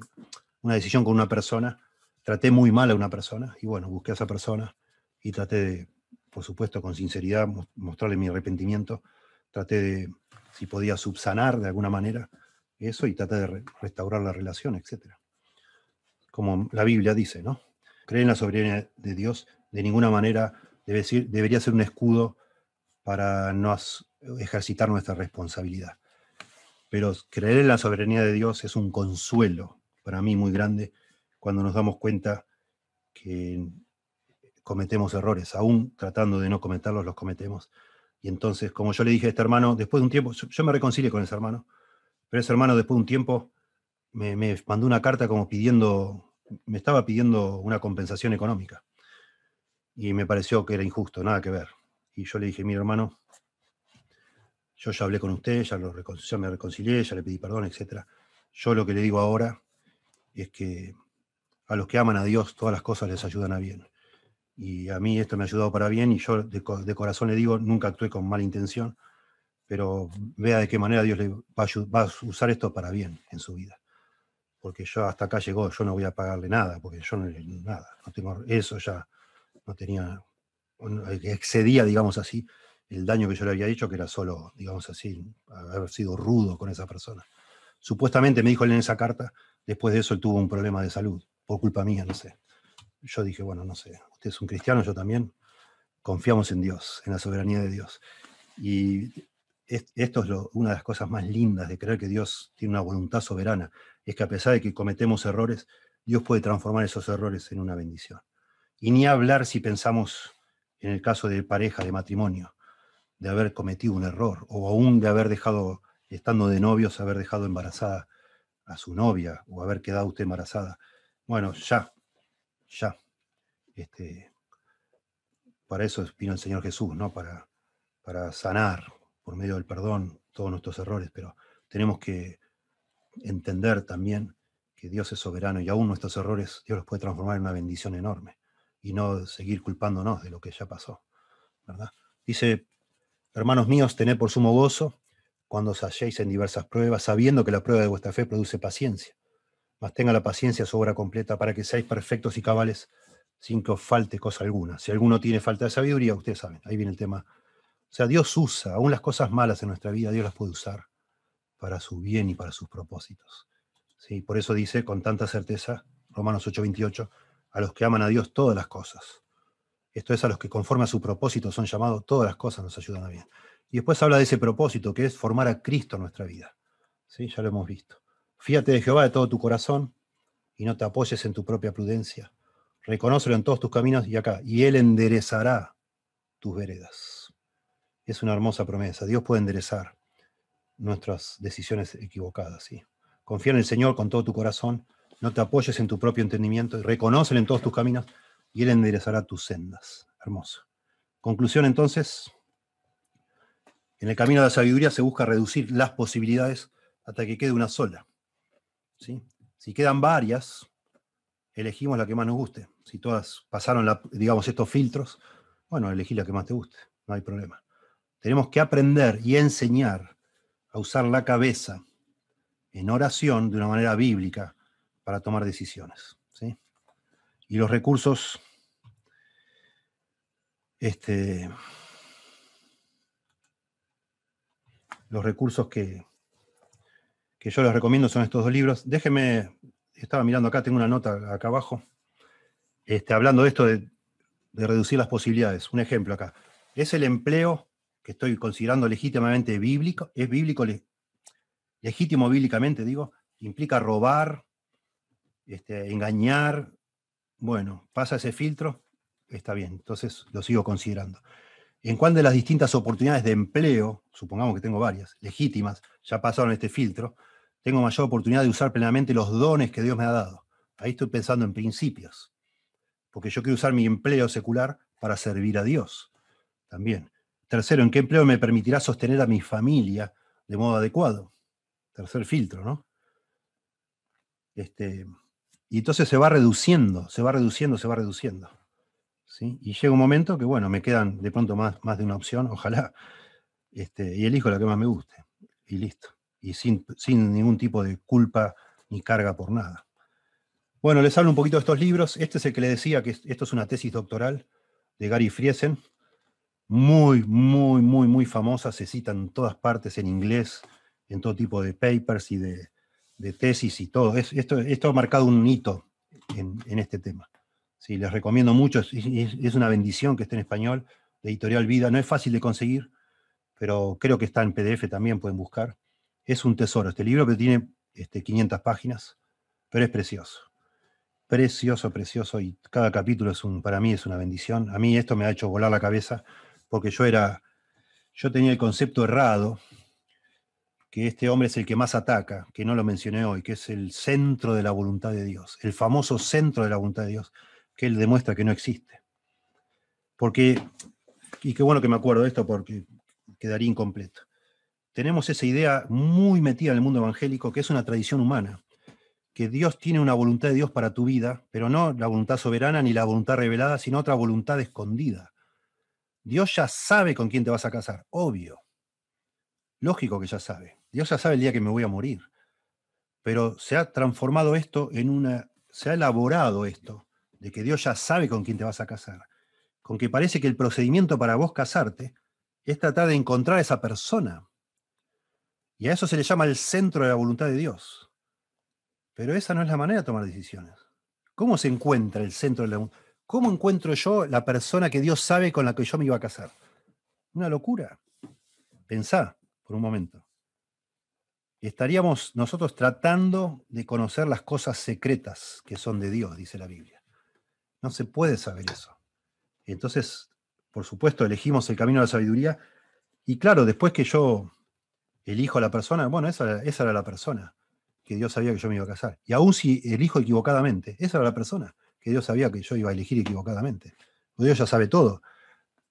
una decisión con una persona. Traté muy mal a una persona y bueno, busqué a esa persona y traté de, por supuesto, con sinceridad, mostrarle mi arrepentimiento. Traté de, si podía, subsanar de alguna manera eso y traté de restaurar la relación, etcétera como la Biblia dice, ¿no? Creer en la soberanía de Dios de ninguna manera debería ser un escudo para no ejercitar nuestra responsabilidad. Pero creer en la soberanía de Dios es un consuelo para mí muy grande cuando nos damos cuenta que cometemos errores, aún tratando de no cometerlos, los cometemos. Y entonces, como yo le dije a este hermano, después de un tiempo, yo, me reconcilio con ese hermano, pero ese hermano después de un tiempo me, me mandó una carta como pidiendo me estaba pidiendo una compensación económica. Y me pareció que era injusto, nada que ver. Y yo le dije, mi hermano, yo ya hablé con usted, ya, lo me reconcilié, ya le pedí perdón, etc. Yo lo que le digo ahora es que a los que aman a Dios todas las cosas les ayudan a bien. Y a mí esto me ha ayudado para bien y yo de, corazón le digo, nunca actué con mala intención, pero vea de qué manera Dios le va a usar esto para bien en su vida porque yo hasta acá llegó, yo no voy a pagarle nada, porque yo no nada, no tengo eso ya, no tenía, eh, excedía, digamos así, el daño que yo le había hecho, que era solo, digamos así, haber sido rudo con esa persona. Supuestamente me dijo él en esa carta, después de eso él tuvo un problema de salud, por culpa mía, no sé. Yo dije, bueno, no sé, usted es un cristiano, yo también, confiamos en Dios, en la soberanía de Dios. Y esto es una de las cosas más lindas de creer que Dios tiene una voluntad soberana, es que a pesar de que cometemos errores, Dios puede transformar esos errores en una bendición. Y ni hablar si pensamos en el caso de pareja, de matrimonio, de haber cometido un error, o aún de haber dejado, estando de novios, haber dejado embarazada a su novia, o haber quedado usted embarazada. Bueno, ya, ya. Este, para eso vino el Señor Jesús, ¿no? Para, para sanar, por medio del perdón todos nuestros errores, pero tenemos que entender también que Dios es soberano y aún nuestros errores Dios los puede transformar en una bendición enorme y no seguir culpándonos de lo que ya pasó. ¿verdad? Dice, hermanos míos, tened por sumo gozo cuando os halléis en diversas pruebas, sabiendo que la prueba de vuestra fe produce paciencia. Mas tenga la paciencia su obra completa para que seáis perfectos y cabales sin que os falte cosa alguna. Si alguno tiene falta de sabiduría, ustedes saben, ahí viene el tema sea, Dios usa, aún las cosas malas en nuestra vida, Dios las puede usar para su bien y para sus propósitos. ¿Sí? Por eso dice con tanta certeza, Romanos 8:28, a los que aman a Dios todas las cosas. Esto es a los que conforme a su propósito son llamados, todas las cosas nos ayudan a bien. Y después habla de ese propósito, que es formar a Cristo en nuestra vida. ¿Sí? Ya lo hemos visto. Fíjate de Jehová de todo tu corazón y no te apoyes en tu propia prudencia. Reconócelo en todos tus caminos y acá, y Él enderezará tus veredas es una hermosa promesa. Dios puede enderezar nuestras decisiones equivocadas. Confía en el Señor con todo tu corazón, no te apoyes en tu propio entendimiento reconócelo en todos tus caminos y Él enderezará tus sendas. Hermoso. Conclusión entonces, en el camino de la sabiduría se busca reducir las posibilidades hasta que quede una sola. Si quedan varias, elegimos la que más nos guste. Si todas pasaron, digamos, estos filtros, bueno, elegí la que más te guste, no hay problema. Tenemos que aprender y enseñar a usar la cabeza en oración de una manera bíblica para tomar decisiones. Y los recursos este, los recursos que, que, yo les recomiendo son estos dos libros. Déjenme, estaba mirando acá, tengo una nota acá abajo, este, hablando de esto de, reducir las posibilidades. Un ejemplo acá. Es el empleo que estoy considerando legítimamente bíblico, es bíblico, legítimo bíblicamente, digo, implica robar, este, engañar, bueno, pasa ese filtro, está bien, entonces lo sigo considerando. En cuanto de las distintas oportunidades de empleo, supongamos que tengo varias, legítimas, ya pasaron este filtro, tengo mayor oportunidad de usar plenamente los dones que Dios me ha dado. Ahí estoy pensando en principios, porque yo quiero usar mi empleo secular para servir a Dios también. Tercero, ¿en qué empleo me permitirá sostener a mi familia de modo adecuado? Tercer filtro, ¿no? Este, y entonces se va reduciendo, se va reduciendo, se va reduciendo. ¿sí? Y llega un momento que, bueno, me quedan de pronto más, más de una opción, ojalá, este, y elijo la que más me guste. Y listo. Y sin, sin ningún tipo de culpa ni carga por nada. Bueno, les hablo un poquito de estos libros. Este es el que le decía que esto es una tesis doctoral de Gary Friesen, muy, muy, muy, muy famosa, se citan en todas partes en inglés, en todo tipo de papers y de, tesis y todo. esto, esto ha marcado un hito en, este tema. Sí, les recomiendo mucho, es, es, una bendición que esté en español, de Editorial Vida, no es fácil de conseguir, pero creo que está en PDF también, pueden buscar. Es un tesoro este libro, que tiene este, 500 páginas, pero es precioso. Precioso, precioso, y cada capítulo es un, para mí es una bendición. A mí esto me ha hecho volar la cabeza porque yo era, yo tenía el concepto errado, que este hombre es el que más ataca, que no lo mencioné hoy, que es el centro de la voluntad de Dios, el famoso centro de la voluntad de Dios, que él demuestra que no existe. Porque, y qué bueno que me acuerdo de esto porque quedaría incompleto. Tenemos esa idea muy metida en el mundo evangélico, que es una tradición humana, que Dios tiene una voluntad de Dios para tu vida, pero no la voluntad soberana ni la voluntad revelada, sino otra voluntad escondida Dios ya sabe con quién te vas a casar, obvio. Lógico que ya sabe. Dios ya sabe el día que me voy a morir. Pero se ha transformado esto en una, se ha elaborado esto, de que Dios ya sabe con quién te vas a casar. Con que parece que el procedimiento para vos casarte es tratar de encontrar a esa persona. Y a eso se le llama el centro de la voluntad de Dios. Pero esa no es la manera de tomar decisiones. ¿Cómo se encuentra el centro de la voluntad? ¿Cómo encuentro yo la persona que Dios sabe con la que yo me iba a casar? Una locura. Pensá por un momento. Estaríamos nosotros tratando de conocer las cosas secretas que son de Dios, dice la Biblia. No se puede saber eso. Entonces, por supuesto, elegimos el camino de la sabiduría. Y claro, después que yo elijo a la persona, bueno, esa, esa era la persona que Dios sabía que yo me iba a casar. Y aún si elijo equivocadamente, esa era la persona que Dios sabía que yo iba a elegir equivocadamente. Pues Dios ya sabe todo,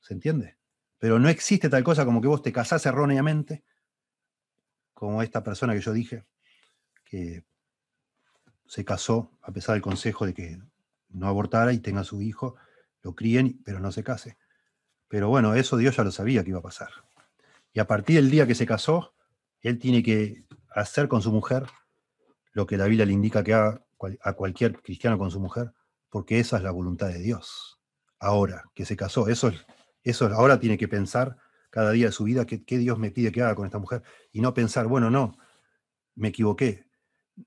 ¿se entiende? Pero no existe tal cosa como que vos te casás erróneamente, como esta persona que yo dije, que se casó a pesar del consejo de que no abortara y tenga su hijo, lo críen, pero no se case. Pero bueno, eso Dios ya lo sabía que iba a pasar. Y a partir del día que se casó, él tiene que hacer con su mujer lo que la Biblia le indica que haga a cualquier cristiano con su mujer, porque esa es la voluntad de Dios. Ahora que se casó, eso, eso ahora tiene que pensar cada día de su vida qué, Dios me pide que haga con esta mujer y no pensar, bueno, no, me equivoqué,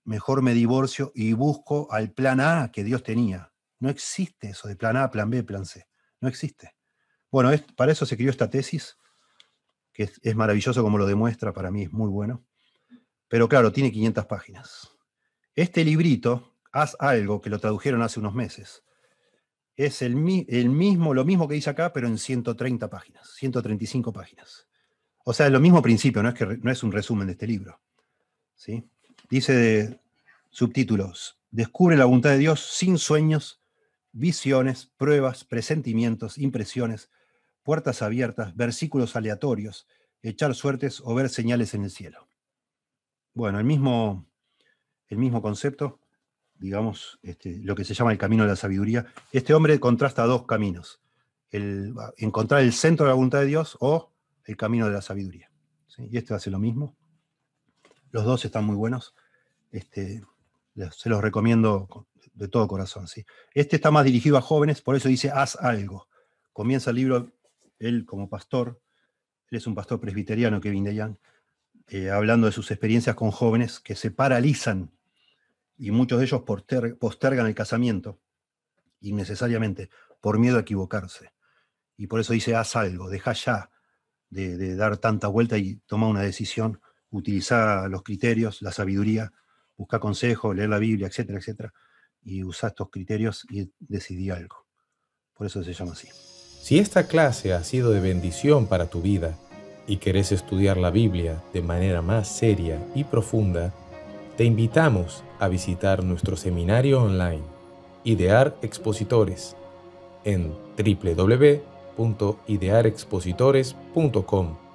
mejor me divorcio y busco al plan A que Dios tenía. No existe eso de plan A, plan B, plan C. No existe. Bueno, es, para eso se escribió esta tesis, que es, es maravilloso como lo demuestra, para mí es muy bueno. Pero claro, tiene 500 páginas. Este librito, Haz algo, que lo tradujeron hace unos meses. Es el, el mismo, lo mismo que dice acá, pero en 130 páginas, 135 páginas. O sea, es lo mismo principio, no es, que, no es un resumen de este libro. ¿sí? Dice de subtítulos, descubre la voluntad de Dios sin sueños, visiones, pruebas, presentimientos, impresiones, puertas abiertas, versículos aleatorios, echar suertes o ver señales en el cielo. Bueno, el mismo, el mismo concepto, digamos, este, lo que se llama el camino de la sabiduría. Este hombre contrasta dos caminos, el, encontrar el centro de la voluntad de Dios o el camino de la sabiduría. Y este hace lo mismo. Los dos están muy buenos. Este, se los recomiendo de todo corazón. ¿sí? Este está más dirigido a jóvenes, por eso dice, haz algo. Comienza el libro, él como pastor, él es un pastor presbiteriano, Kevin de eh, hablando de sus experiencias con jóvenes que se paralizan y muchos de ellos postergan el casamiento innecesariamente por miedo a equivocarse. Y por eso dice, haz algo, deja ya de, dar tanta vuelta y toma una decisión, utiliza los criterios, la sabiduría, busca consejo, leer la Biblia, etcétera, etcétera, y usa estos criterios y decidí algo. Por eso se llama así. Si esta clase ha sido de bendición para tu vida y querés estudiar la Biblia de manera más seria y profunda, te invitamos a visitar nuestro seminario online Idear Expositores en www.idearexpositores.com